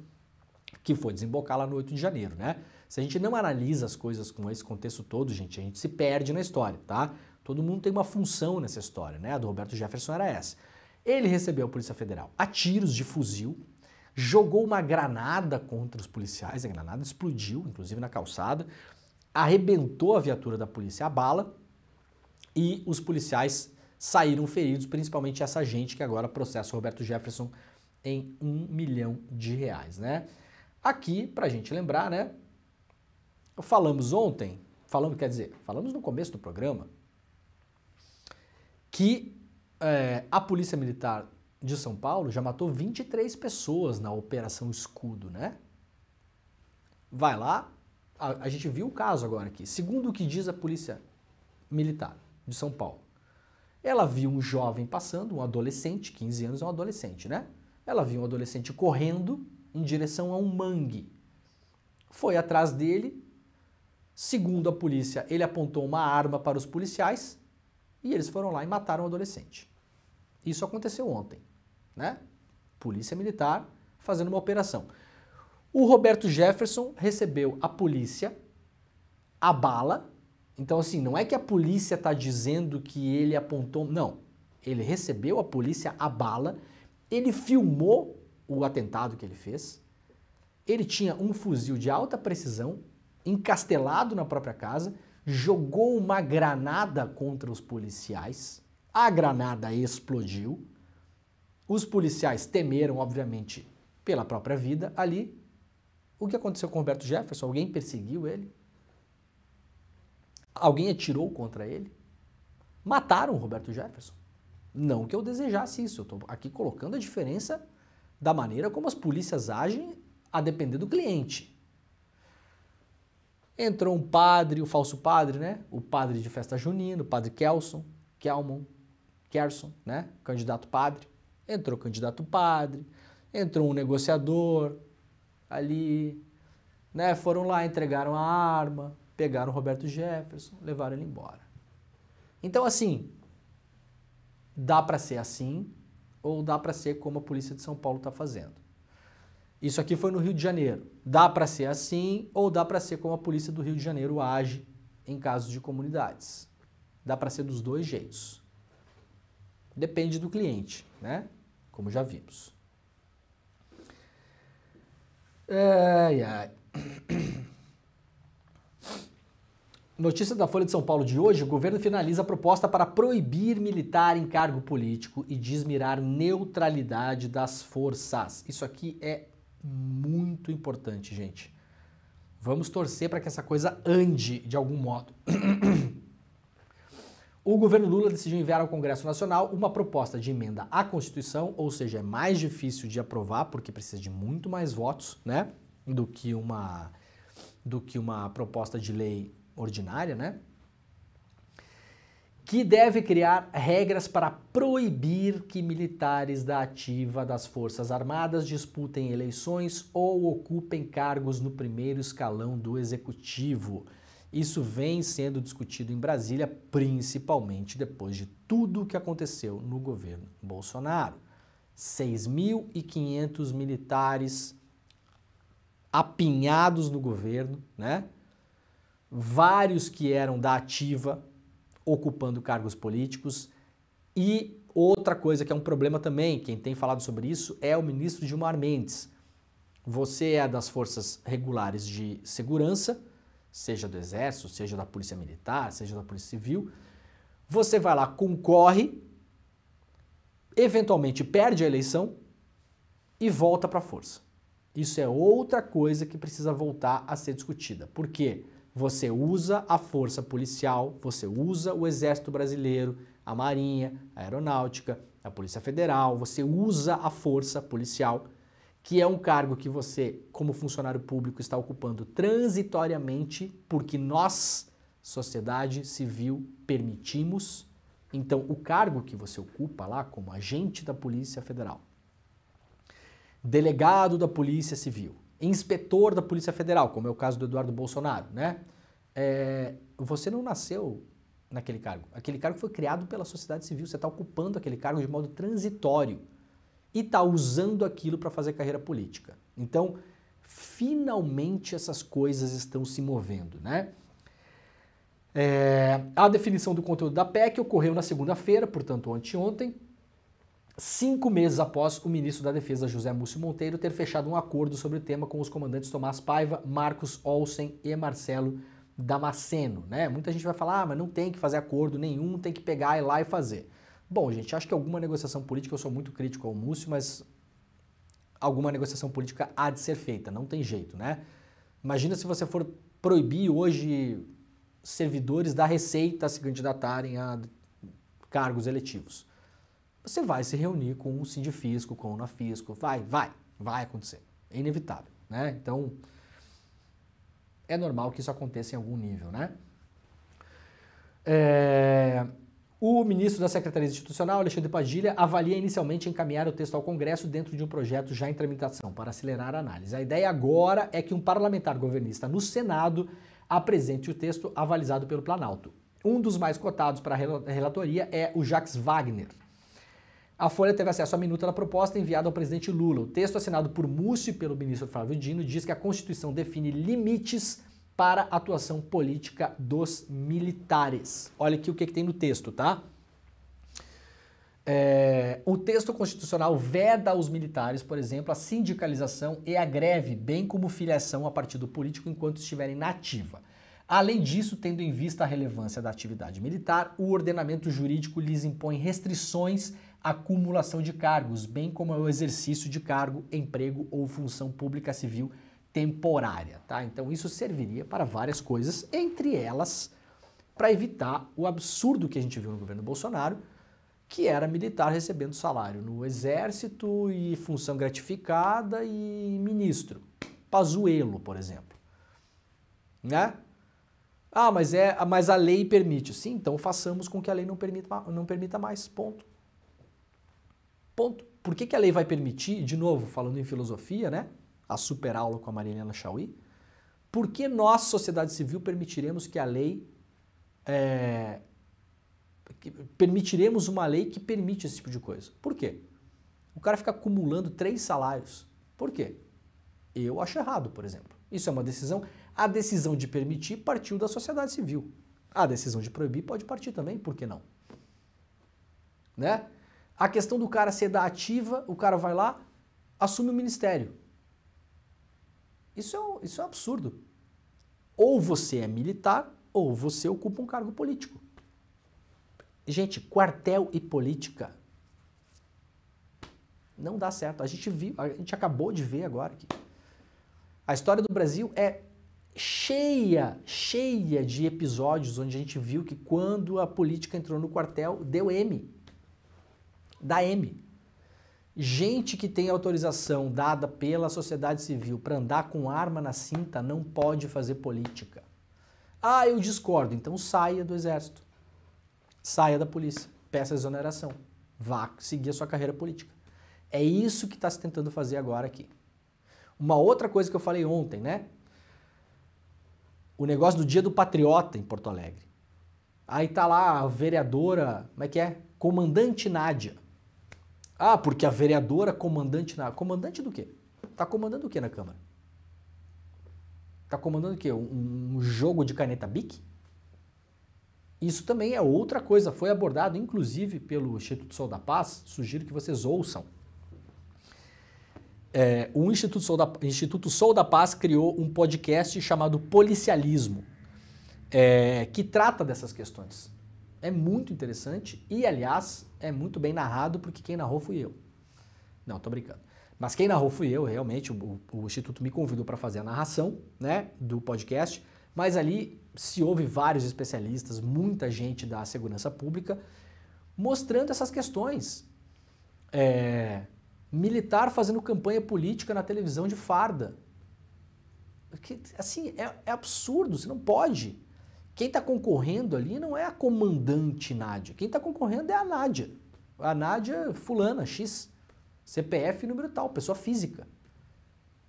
que foi desembocar lá no 8 de janeiro, né? Se a gente não analisa as coisas com esse contexto todo, gente, a gente se perde na história, tá? Todo mundo tem uma função nessa história, né? A do Roberto Jefferson era essa. Ele recebeu a Polícia Federal a tiros de fuzil, jogou uma granada contra os policiais, a granada explodiu, inclusive na calçada, arrebentou a viatura da polícia a bala e os policiais saíram feridos, principalmente essa gente que agora processa o Roberto Jefferson em um milhão de reais, né? Aqui, para a gente lembrar, né? Falamos ontem, falamos, quer dizer, falamos no começo do programa, que é, a Polícia Militar de São Paulo já matou 23 pessoas na Operação Escudo, né? Vai lá, a, a gente viu o caso agora aqui. Segundo o que diz a polícia militar de São Paulo, ela viu um jovem passando, um adolescente, 15 anos é um adolescente, né? Ela viu um adolescente correndo em direção a um mangue. Foi atrás dele. Segundo a polícia, ele apontou uma arma para os policiais e eles foram lá e mataram o adolescente. Isso aconteceu ontem né? Polícia Militar fazendo uma operação. O Roberto Jefferson recebeu a polícia, a bala. Então, assim, não é que a polícia está dizendo que ele apontou. Não. Ele recebeu a polícia, a bala. Ele filmou o atentado que ele fez. Ele tinha um fuzil de alta precisão, encastelado na própria casa, jogou uma granada contra os policiais. A granada explodiu. Os policiais temeram, obviamente, pela própria vida ali. O que aconteceu com Roberto Jefferson? Alguém perseguiu ele? Alguém atirou contra ele? Mataram Roberto Jefferson. Não que eu desejasse isso, eu estou aqui colocando a diferença da maneira como as polícias agem a depender do cliente. Entrou um padre, o falso padre, né? O padre de festa junina, o padre Kelson, Kelmon, Kerson, né? Candidato padre. Entrou candidato padre, entrou um negociador ali, né? Foram lá, entregaram a arma, pegaram Roberto Jefferson, levaram ele embora. Então, assim, dá para ser assim ou dá para ser como a polícia de São Paulo está fazendo. Isso aqui foi no Rio de Janeiro. Dá para ser assim ou dá para ser como a polícia do Rio de Janeiro age em casos de comunidades. Dá para ser dos dois jeitos. Depende do cliente, né? Como já vimos. Ai, ai. Notícia da Folha de São Paulo de hoje: o governo finaliza a proposta para proibir militar em cargo político e desmirar neutralidade das forças. Isso aqui é muito importante, gente. Vamos torcer para que essa coisa ande de algum modo. O governo Lula decidiu enviar ao Congresso Nacional uma proposta de emenda à Constituição, ou seja, é mais difícil de aprovar porque precisa de muito mais votos, né, do que uma do que uma proposta de lei ordinária, né? Que deve criar regras para proibir que militares da ativa das Forças Armadas disputem eleições ou ocupem cargos no primeiro escalão do executivo. Isso vem sendo discutido em Brasília, principalmente depois de tudo o que aconteceu no governo Bolsonaro. 6.500 militares apinhados no governo, né? Vários que eram da ativa ocupando cargos políticos e outra coisa que é um problema também, quem tem falado sobre isso é o ministro Gilmar Mendes. Você é das forças regulares de segurança, seja do Exército, seja da Polícia Militar, seja da Polícia Civil, você vai lá, concorre, eventualmente perde a eleição e volta para a força. Isso é outra coisa que precisa voltar a ser discutida. Porque você usa a força policial, você usa o Exército Brasileiro, a Marinha, a Aeronáutica, a Polícia Federal, você usa a força policial que é um cargo que você, como funcionário público, está ocupando transitoriamente, porque nós, sociedade civil, permitimos. Então, o cargo que você ocupa lá, como agente da Polícia Federal, delegado da Polícia Civil, inspetor da Polícia Federal, como é o caso do Eduardo Bolsonaro, né? É, você não nasceu naquele cargo. Aquele cargo foi criado pela sociedade civil, você está ocupando aquele cargo de modo transitório e está usando aquilo para fazer carreira política. Então, finalmente essas coisas estão se movendo, né? É, a definição do conteúdo da PEC ocorreu na segunda-feira, portanto, anteontem, cinco meses após o ministro da Defesa José Múcio Monteiro ter fechado um acordo sobre o tema com os comandantes Tomás Paiva, Marcos Olsen e Marcelo Damasceno. Né? Muita gente vai falar, ah, mas não tem que fazer acordo nenhum, tem que pegar e lá e fazer. Bom, gente, acho que alguma negociação política, eu sou muito crítico ao Múcio, mas alguma negociação política há de ser feita, não tem jeito, né? Imagina se você for proibir hoje servidores da Receita se candidatarem a cargos eletivos. Você vai se reunir com o Sindifisco, com o Nafisco, vai, vai, vai acontecer. É inevitável, né? Então, é normal que isso aconteça em algum nível, né? É... O ministro da Secretaria Institucional, Alexandre Padilha, avalia inicialmente encaminhar o texto ao Congresso dentro de um projeto já em tramitação para acelerar a análise. A ideia agora é que um parlamentar governista no Senado apresente o texto avalizado pelo Planalto. Um dos mais cotados para a relatoria é o Jacques Wagner. A Folha teve acesso à minuta da proposta enviada ao presidente Lula. O texto assinado por Múcio e pelo ministro Flávio Dino diz que a Constituição define limites para a atuação política dos militares. Olha aqui o que, que tem no texto, tá? É, o texto constitucional veda aos militares, por exemplo, a sindicalização e a greve, bem como filiação a partido político enquanto estiverem na ativa. Além disso, tendo em vista a relevância da atividade militar, o ordenamento jurídico lhes impõe restrições à acumulação de cargos, bem como ao exercício de cargo, emprego ou função pública civil temporária, tá? Então isso serviria para várias coisas, entre elas para evitar o absurdo que a gente viu no governo Bolsonaro, que era militar recebendo salário no exército e função gratificada e ministro. Pazuello, por exemplo. Né? Ah, mas, é, mas a lei permite. Sim, então façamos com que a lei não permita, não permita mais. Ponto. Ponto. Por que, que a lei vai permitir, de novo, falando em filosofia, né? a super aula com a Marilena Chauí? Por que nós, sociedade civil, permitiremos que a lei. É, que permitiremos uma lei que permite esse tipo de coisa? Por quê? O cara fica acumulando três salários. Por quê? Eu acho errado, por exemplo. Isso é uma decisão. A decisão de permitir partiu da sociedade civil. A decisão de proibir pode partir também, por que não? Né? A questão do cara ser da ativa, o cara vai lá, assume o ministério. Isso é, isso é um absurdo. Ou você é militar ou você ocupa um cargo político. Gente, quartel e política não dá certo. A gente viu, a gente acabou de ver agora que a história do Brasil é cheia, cheia de episódios onde a gente viu que quando a política entrou no quartel, deu M. Dá M. Gente que tem autorização dada pela sociedade civil para andar com arma na cinta não pode fazer política. Ah, eu discordo. Então saia do exército. Saia da polícia. Peça exoneração. Vá seguir a sua carreira política. É isso que está se tentando fazer agora aqui. Uma outra coisa que eu falei ontem, né? O negócio do dia do patriota em Porto Alegre. Aí tá lá a vereadora, como é que é? Comandante Nádia ah, porque a vereadora comandante na. Comandante do quê? Tá comandando o quê na Câmara? Tá comandando o quê? Um, um jogo de caneta bic? Isso também é outra coisa, foi abordado inclusive pelo Instituto Sol da Paz, sugiro que vocês ouçam. É, o Instituto Sol, da, Instituto Sol da Paz criou um podcast chamado Policialismo, é, que trata dessas questões é muito interessante e, aliás, é muito bem narrado porque quem narrou fui eu. Não, tô brincando. Mas quem narrou fui eu, realmente, o, o Instituto me convidou para fazer a narração né, do podcast, mas ali se houve vários especialistas, muita gente da segurança pública, mostrando essas questões. É, militar fazendo campanha política na televisão de farda. Que assim, é, é absurdo, você não pode. Quem está concorrendo ali não é a comandante Nádia. Quem está concorrendo é a Nádia. A Nádia fulana, X. CPF número tal, pessoa física.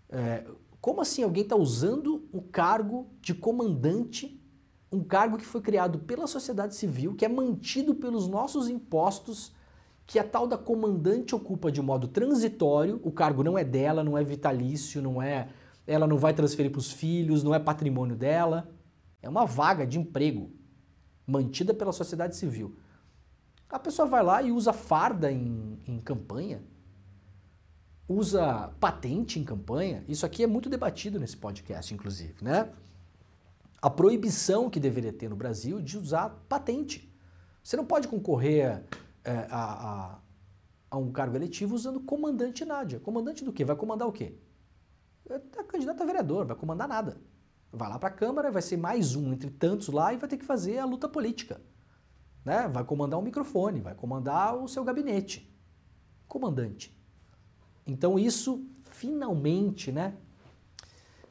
É, como assim alguém está usando o cargo de comandante, um cargo que foi criado pela sociedade civil, que é mantido pelos nossos impostos, que a tal da comandante ocupa de modo transitório, o cargo não é dela, não é vitalício, não é, ela não vai transferir para os filhos, não é patrimônio dela. É uma vaga de emprego mantida pela sociedade civil. A pessoa vai lá e usa farda em, em campanha, usa patente em campanha. Isso aqui é muito debatido nesse podcast, inclusive, né? A proibição que deveria ter no Brasil de usar patente. Você não pode concorrer é, a, a, a, um cargo eletivo usando comandante Nádia. Comandante do quê? Vai comandar o quê? É, é candidato a vereador, vai comandar nada. Vai lá para a Câmara, vai ser mais um entre tantos lá e vai ter que fazer a luta política. Né? Vai comandar um microfone, vai comandar o seu gabinete. Comandante. Então isso finalmente, né?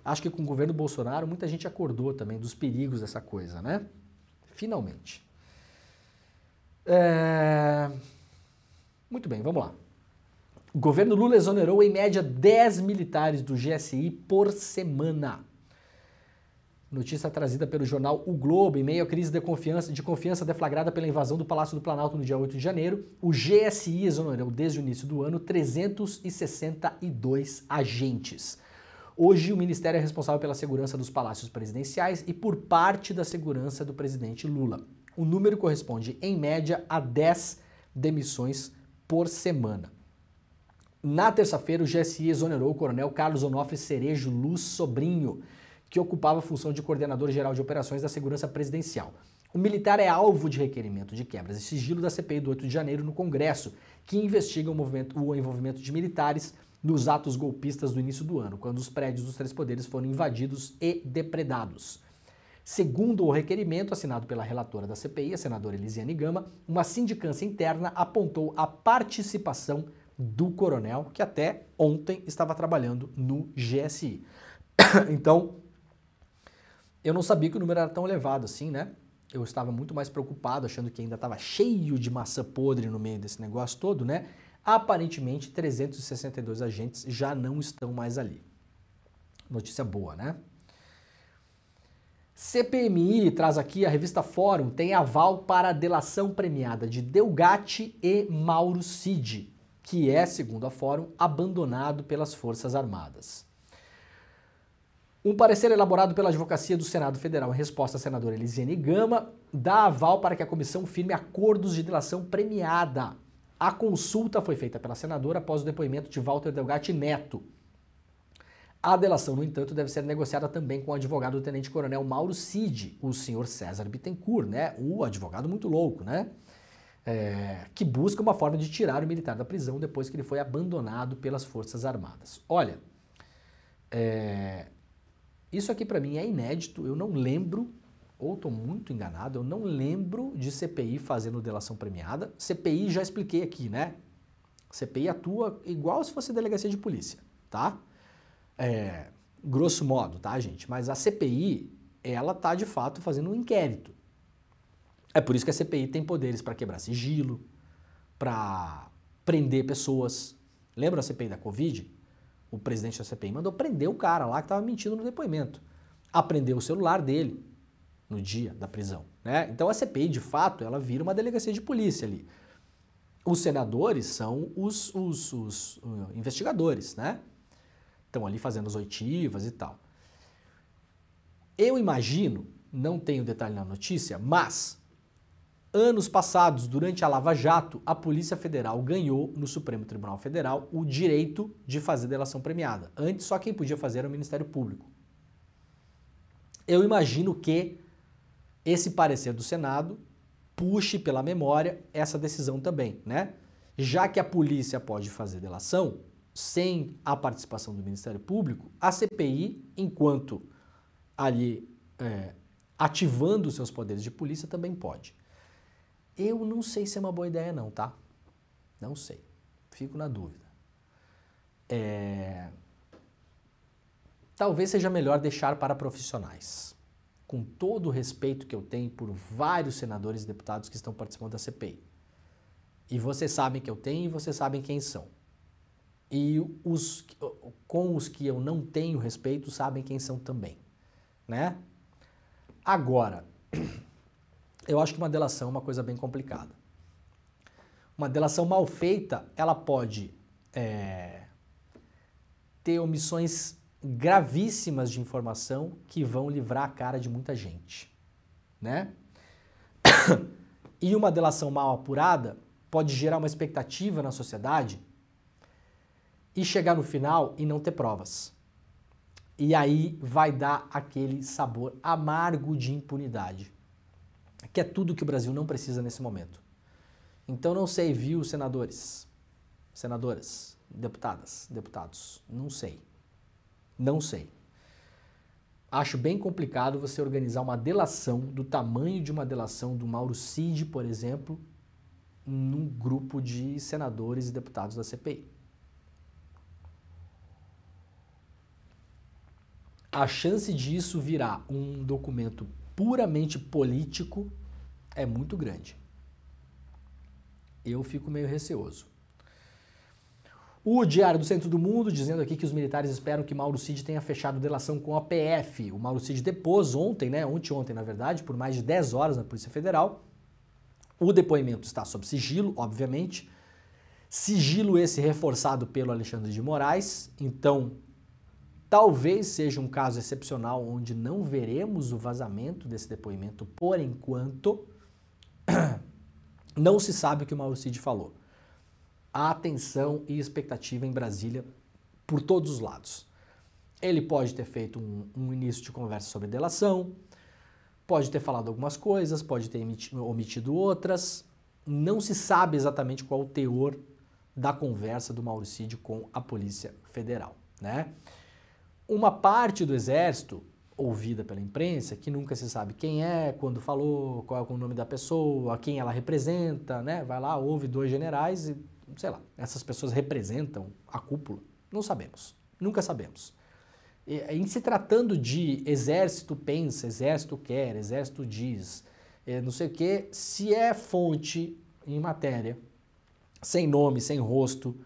Acho que com o governo Bolsonaro muita gente acordou também dos perigos dessa coisa, né? Finalmente. É... Muito bem, vamos lá. O governo Lula exonerou em média 10 militares do GSI por semana. Notícia trazida pelo jornal O Globo, em meio à crise de confiança, de confiança deflagrada pela invasão do Palácio do Planalto no dia 8 de janeiro, o GSI exonerou desde o início do ano 362 agentes. Hoje, o Ministério é responsável pela segurança dos palácios presidenciais e por parte da segurança do presidente Lula. O número corresponde, em média, a 10 demissões por semana. Na terça-feira, o GSI exonerou o coronel Carlos Onofre Cerejo Luz Sobrinho que ocupava a função de coordenador geral de operações da segurança presidencial. O militar é alvo de requerimento de quebras e sigilo da CPI do 8 de janeiro no Congresso, que investiga o, o envolvimento de militares nos atos golpistas do início do ano, quando os prédios dos três poderes foram invadidos e depredados. Segundo o requerimento assinado pela relatora da CPI, a senadora Elisiane Gama, uma sindicância interna apontou a participação do coronel, que até ontem estava trabalhando no GSI. então, eu não sabia que o número era tão elevado assim, né? Eu estava muito mais preocupado, achando que ainda estava cheio de massa podre no meio desse negócio todo, né? Aparentemente, 362 agentes já não estão mais ali. Notícia boa, né? CPMI traz aqui a revista Fórum tem aval para a delação premiada de Delgatti e Mauro Cid, que é, segundo a Fórum, abandonado pelas Forças Armadas. Um parecer elaborado pela Advocacia do Senado Federal em resposta à senadora Elisiane Gama dá aval para que a comissão firme acordos de delação premiada. A consulta foi feita pela senadora após o depoimento de Walter Delgatti Neto. A delação, no entanto, deve ser negociada também com o advogado do tenente-coronel Mauro Cid, o senhor César Bittencourt, né? O advogado muito louco, né? É, que busca uma forma de tirar o militar da prisão depois que ele foi abandonado pelas Forças Armadas. Olha, é, isso aqui para mim é inédito, eu não lembro, ou estou muito enganado, eu não lembro de CPI fazendo delação premiada. CPI já expliquei aqui, né? CPI atua igual se fosse delegacia de polícia, tá? É, grosso modo, tá, gente? Mas a CPI, ela tá de fato fazendo um inquérito. É por isso que a CPI tem poderes para quebrar sigilo, para prender pessoas. Lembra a CPI da Covid? o presidente da CPI mandou prender o cara lá que estava mentindo no depoimento. Aprendeu o celular dele no dia da prisão. Né? Então a CPI, de fato, ela vira uma delegacia de polícia ali. Os senadores são os, os, os uh, investigadores, né? Estão ali fazendo as oitivas e tal. Eu imagino, não tenho detalhe na notícia, mas Anos passados, durante a Lava Jato, a Polícia Federal ganhou no Supremo Tribunal Federal o direito de fazer delação premiada. Antes, só quem podia fazer era o Ministério Público. Eu imagino que esse parecer do Senado puxe pela memória essa decisão também, né? Já que a polícia pode fazer delação sem a participação do Ministério Público, a CPI, enquanto ali é, ativando seus poderes de polícia, também pode. Eu não sei se é uma boa ideia não, tá? Não sei. Fico na dúvida. É... Talvez seja melhor deixar para profissionais. Com todo o respeito que eu tenho por vários senadores e deputados que estão participando da CPI. E vocês sabem que eu tenho e vocês sabem quem são. E os, com os que eu não tenho respeito sabem quem são também, né? Agora, Eu acho que uma delação é uma coisa bem complicada. Uma delação mal feita, ela pode é, ter omissões gravíssimas de informação que vão livrar a cara de muita gente, né? E uma delação mal apurada pode gerar uma expectativa na sociedade e chegar no final e não ter provas. E aí vai dar aquele sabor amargo de impunidade que é tudo que o Brasil não precisa nesse momento. Então não sei, viu, senadores, senadoras, deputadas, deputados, não sei. Não sei. Acho bem complicado você organizar uma delação do tamanho de uma delação do Mauro Cid, por exemplo, num grupo de senadores e deputados da CPI. A chance disso virar um documento puramente político é muito grande. Eu fico meio receoso. O Diário do Centro do Mundo dizendo aqui que os militares esperam que Mauro Cid tenha fechado delação com a PF. O Mauro Cid depôs ontem, né? Ontem, ontem, na verdade, por mais de 10 horas na Polícia Federal. O depoimento está sob sigilo, obviamente. Sigilo esse reforçado pelo Alexandre de Moraes. Então, Talvez seja um caso excepcional onde não veremos o vazamento desse depoimento por enquanto. Não se sabe o que o Mauro Cid falou. Há atenção e expectativa em Brasília por todos os lados. Ele pode ter feito um, um início de conversa sobre delação, pode ter falado algumas coisas, pode ter omitido outras. Não se sabe exatamente qual o teor da conversa do Mauro Cid com a Polícia Federal, né? uma parte do exército, ouvida pela imprensa, que nunca se sabe quem é, quando falou, qual é o nome da pessoa, quem ela representa, né? Vai lá, ouve dois generais e, sei lá, essas pessoas representam a cúpula. Não sabemos, nunca sabemos. E, em se tratando de exército pensa, exército quer, exército diz, eh, não sei o que, se é fonte em matéria, sem nome, sem rosto,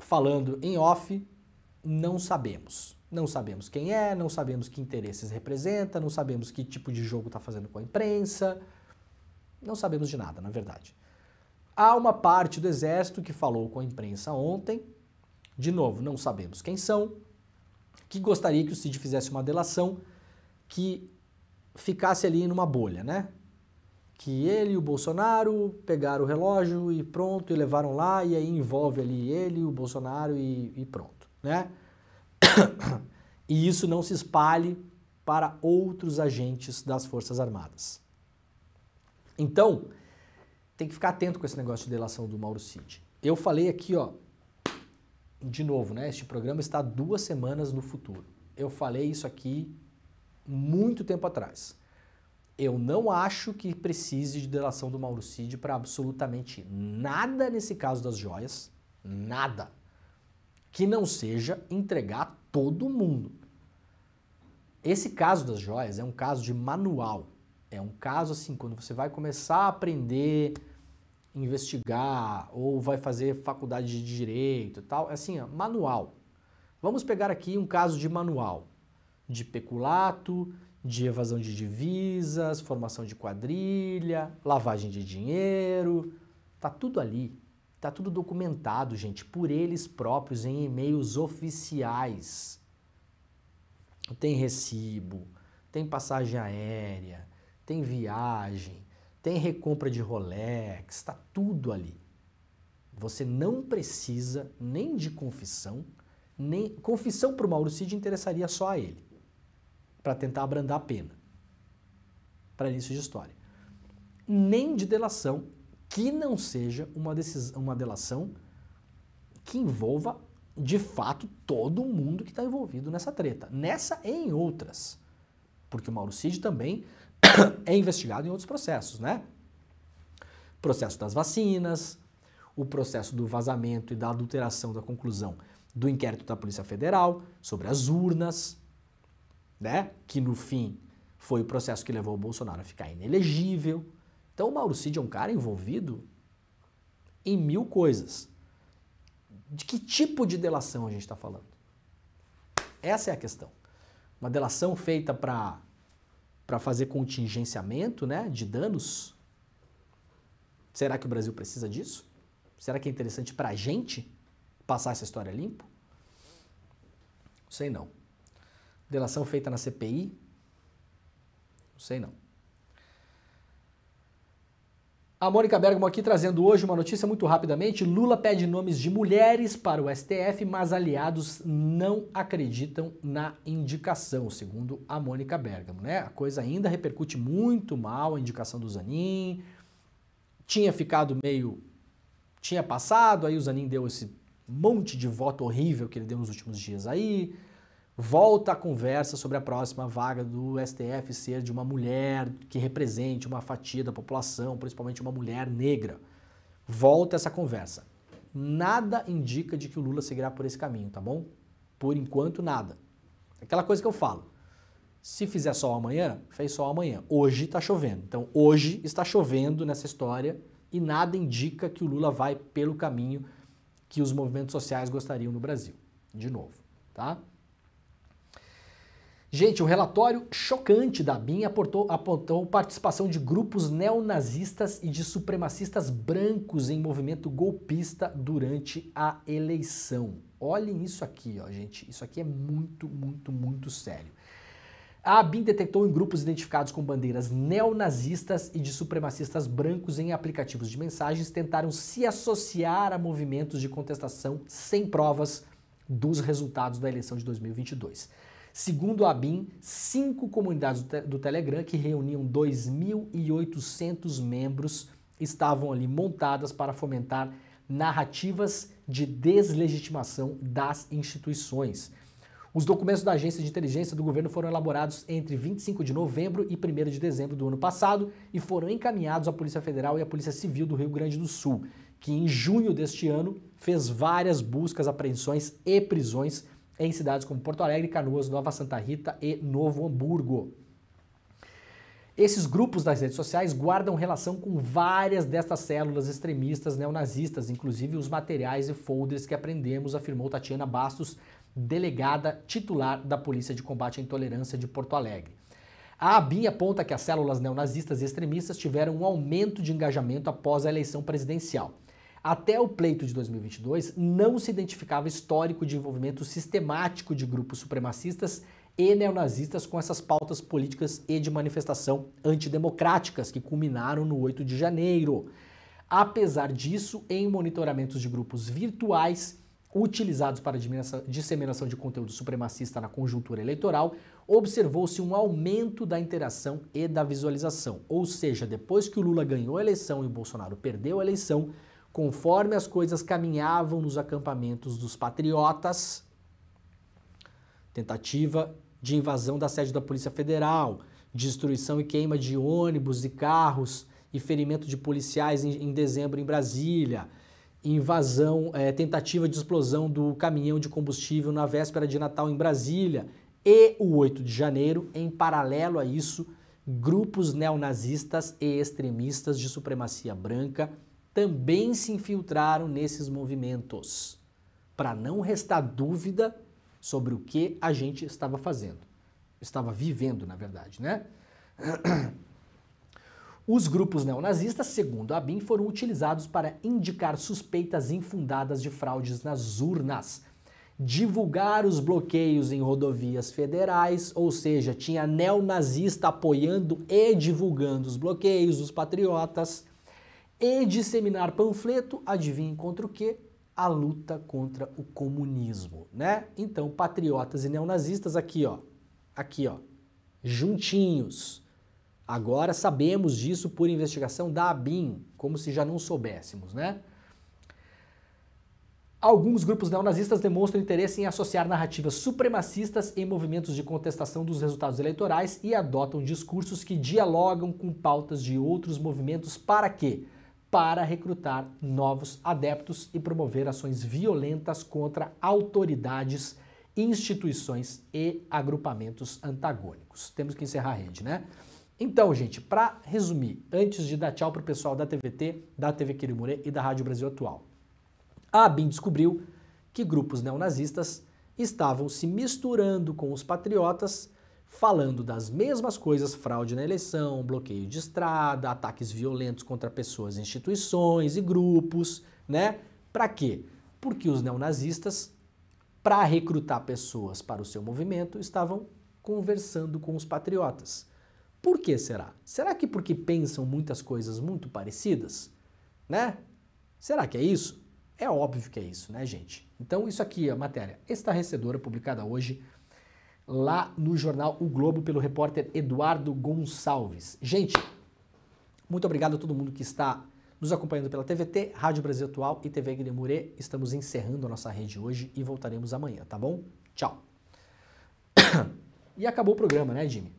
falando em off, não sabemos. Não sabemos quem é, não sabemos que interesses representa, não sabemos que tipo de jogo está fazendo com a imprensa. Não sabemos de nada, na verdade. Há uma parte do exército que falou com a imprensa ontem, de novo, não sabemos quem são, que gostaria que o Cid fizesse uma delação que ficasse ali numa bolha, né? Que ele e o Bolsonaro pegaram o relógio e pronto, e levaram lá, e aí envolve ali ele, o Bolsonaro e, e pronto, né? e isso não se espalhe para outros agentes das Forças Armadas. Então, tem que ficar atento com esse negócio de delação do Mauro Cid. Eu falei aqui, ó, de novo, né? Este programa está duas semanas no futuro. Eu falei isso aqui muito tempo atrás. Eu não acho que precise de delação do Mauro Cid para absolutamente nada nesse caso das joias. Nada que não seja entregar todo mundo. Esse caso das joias é um caso de manual. É um caso assim, quando você vai começar a aprender, investigar, ou vai fazer faculdade de direito e tal. É assim, ó, manual. Vamos pegar aqui um caso de manual, de peculato, de evasão de divisas, formação de quadrilha, lavagem de dinheiro, tá tudo ali. Tá tudo documentado, gente, por eles próprios em e-mails oficiais. Tem recibo, tem passagem aérea, tem viagem, tem recompra de Rolex, está tudo ali. Você não precisa nem de confissão, nem confissão para o Mauro Cid interessaria só a ele, para tentar abrandar a pena, para início de história. Nem de delação, que não seja uma, decisão, uma delação que envolva de fato todo mundo que está envolvido nessa treta, nessa e em outras. Porque o Mauro Cid também é investigado em outros processos, né? Processo das vacinas, o processo do vazamento e da adulteração da conclusão do inquérito da Polícia Federal sobre as urnas, né? Que no fim foi o processo que levou o Bolsonaro a ficar inelegível. Então o Mauro Cid é um cara envolvido em mil coisas. De que tipo de delação a gente está falando? Essa é a questão. Uma delação feita para para fazer contingenciamento, né, de danos? Será que o Brasil precisa disso? Será que é interessante para a gente passar essa história limpo? Não sei não. Delação feita na CPI? Não sei não. A Mônica Bergamo aqui trazendo hoje uma notícia muito rapidamente. Lula pede nomes de mulheres para o STF, mas aliados não acreditam na indicação, segundo a Mônica Bergamo. Né? A coisa ainda repercute muito mal a indicação do Zanin. Tinha ficado meio. tinha passado, aí o Zanin deu esse monte de voto horrível que ele deu nos últimos dias aí volta a conversa sobre a próxima vaga do STF ser de uma mulher que represente uma fatia da população, principalmente uma mulher negra. Volta essa conversa. Nada indica de que o Lula seguirá por esse caminho, tá bom? Por enquanto, nada. Aquela coisa que eu falo. Se fizer sol amanhã, fez sol amanhã. Hoje está chovendo. Então, hoje está chovendo nessa história e nada indica que o Lula vai pelo caminho que os movimentos sociais gostariam no Brasil. De novo, tá? Gente, o relatório chocante da BIM apontou, apontou participação de grupos neonazistas e de supremacistas brancos em movimento golpista durante a eleição. Olhem isso aqui, ó, gente. Isso aqui é muito, muito, muito sério. A Bim detectou em grupos identificados com bandeiras neonazistas e de supremacistas brancos em aplicativos de mensagens tentaram se associar a movimentos de contestação sem provas dos resultados da eleição de 2022. Segundo a ABIN, cinco comunidades do, do Telegram, que reuniam 2.800 membros, estavam ali montadas para fomentar narrativas de deslegitimação das instituições. Os documentos da agência de inteligência do governo foram elaborados entre 25 de novembro e 1 de dezembro do ano passado e foram encaminhados à Polícia Federal e à Polícia Civil do Rio Grande do Sul, que em junho deste ano fez várias buscas, apreensões e prisões em cidades como Porto Alegre, Canoas, Nova Santa Rita e Novo Hamburgo. Esses grupos das redes sociais guardam relação com várias destas células extremistas neonazistas, inclusive os materiais e folders que aprendemos, afirmou Tatiana Bastos, delegada titular da Polícia de Combate à Intolerância de Porto Alegre. A ABIN aponta que as células neonazistas e extremistas tiveram um aumento de engajamento após a eleição presidencial. Até o pleito de 2022, não se identificava histórico de envolvimento sistemático de grupos supremacistas e neonazistas com essas pautas políticas e de manifestação antidemocráticas que culminaram no 8 de janeiro. Apesar disso, em monitoramentos de grupos virtuais utilizados para disseminação de conteúdo supremacista na conjuntura eleitoral, observou-se um aumento da interação e da visualização. Ou seja, depois que o Lula ganhou a eleição e o Bolsonaro perdeu a eleição, Conforme as coisas caminhavam nos acampamentos dos patriotas, tentativa de invasão da sede da Polícia Federal, destruição e queima de ônibus e carros e ferimento de policiais em, em dezembro em Brasília, invasão, é, tentativa de explosão do caminhão de combustível na véspera de Natal em Brasília e o 8 de janeiro, em paralelo a isso, grupos neonazistas e extremistas de supremacia branca também se infiltraram nesses movimentos, para não restar dúvida sobre o que a gente estava fazendo, estava vivendo, na verdade, né? Os grupos neonazistas, segundo a BIM, foram utilizados para indicar suspeitas infundadas de fraudes nas urnas, divulgar os bloqueios em rodovias federais, ou seja, tinha neonazista apoiando e divulgando os bloqueios, os patriotas, e disseminar panfleto, adivinhe contra o quê? A luta contra o comunismo, né? Então, patriotas e neonazistas aqui, ó, aqui, ó, juntinhos. Agora sabemos disso por investigação da ABIN, como se já não soubéssemos, né? Alguns grupos neonazistas demonstram interesse em associar narrativas supremacistas em movimentos de contestação dos resultados eleitorais e adotam discursos que dialogam com pautas de outros movimentos para que para recrutar novos adeptos e promover ações violentas contra autoridades, instituições e agrupamentos antagônicos. Temos que encerrar a rede, né? Então, gente, para resumir, antes de dar tchau para o pessoal da TVT, da TV Quirimurê e da Rádio Brasil Atual, a ABIN descobriu que grupos neonazistas estavam se misturando com os patriotas falando das mesmas coisas: fraude na eleição, bloqueio de estrada, ataques violentos contra pessoas, instituições e grupos, né? Para quê? Porque os neonazistas, para recrutar pessoas para o seu movimento, estavam conversando com os patriotas. Por que será? Será que porque pensam muitas coisas muito parecidas? Né? Será que é isso? É óbvio que é isso, né, gente? Então, isso aqui é a matéria estarrecedora publicada hoje lá no jornal O Globo pelo repórter Eduardo Gonçalves. Gente, muito obrigado a todo mundo que está nos acompanhando pela TVT, Rádio Brasil Atual e TV Guilherme Estamos encerrando a nossa rede hoje e voltaremos amanhã, tá bom? Tchau. E acabou o programa, né, Jimmy?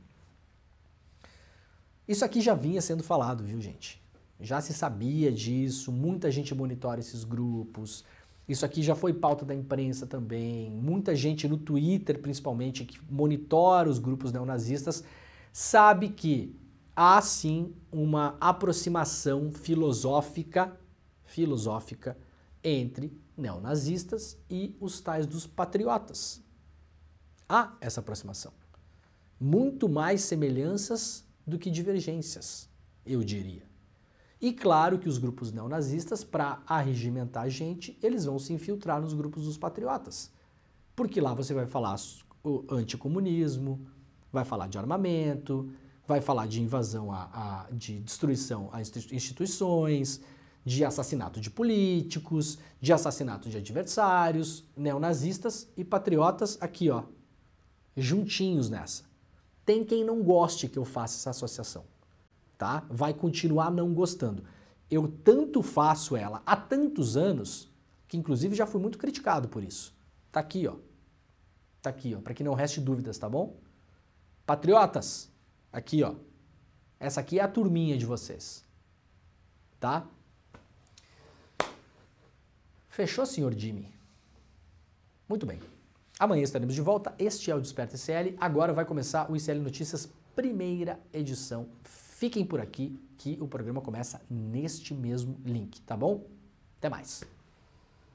Isso aqui já vinha sendo falado, viu, gente? Já se sabia disso, muita gente monitora esses grupos, isso aqui já foi pauta da imprensa também. Muita gente no Twitter, principalmente, que monitora os grupos neonazistas, sabe que há sim uma aproximação filosófica, filosófica entre neonazistas e os tais dos patriotas. Há essa aproximação. Muito mais semelhanças do que divergências, eu diria. E claro que os grupos neonazistas, para arregimentar a gente, eles vão se infiltrar nos grupos dos patriotas. Porque lá você vai falar o anticomunismo, vai falar de armamento, vai falar de invasão, a, a, de destruição a instituições, de assassinato de políticos, de assassinato de adversários, neonazistas e patriotas aqui, ó, juntinhos nessa. Tem quem não goste que eu faça essa associação tá? Vai continuar não gostando. Eu tanto faço ela há tantos anos que inclusive já fui muito criticado por isso. Tá aqui, ó. Tá aqui, ó, para que não reste dúvidas, tá bom? Patriotas, aqui, ó. Essa aqui é a turminha de vocês. Tá? Fechou, senhor Jimmy? Muito bem. Amanhã estaremos de volta. Este é o Desperta ICL. Agora vai começar o ICL Notícias, primeira edição Fiquem por aqui que o programa começa neste mesmo link, tá bom? Até mais!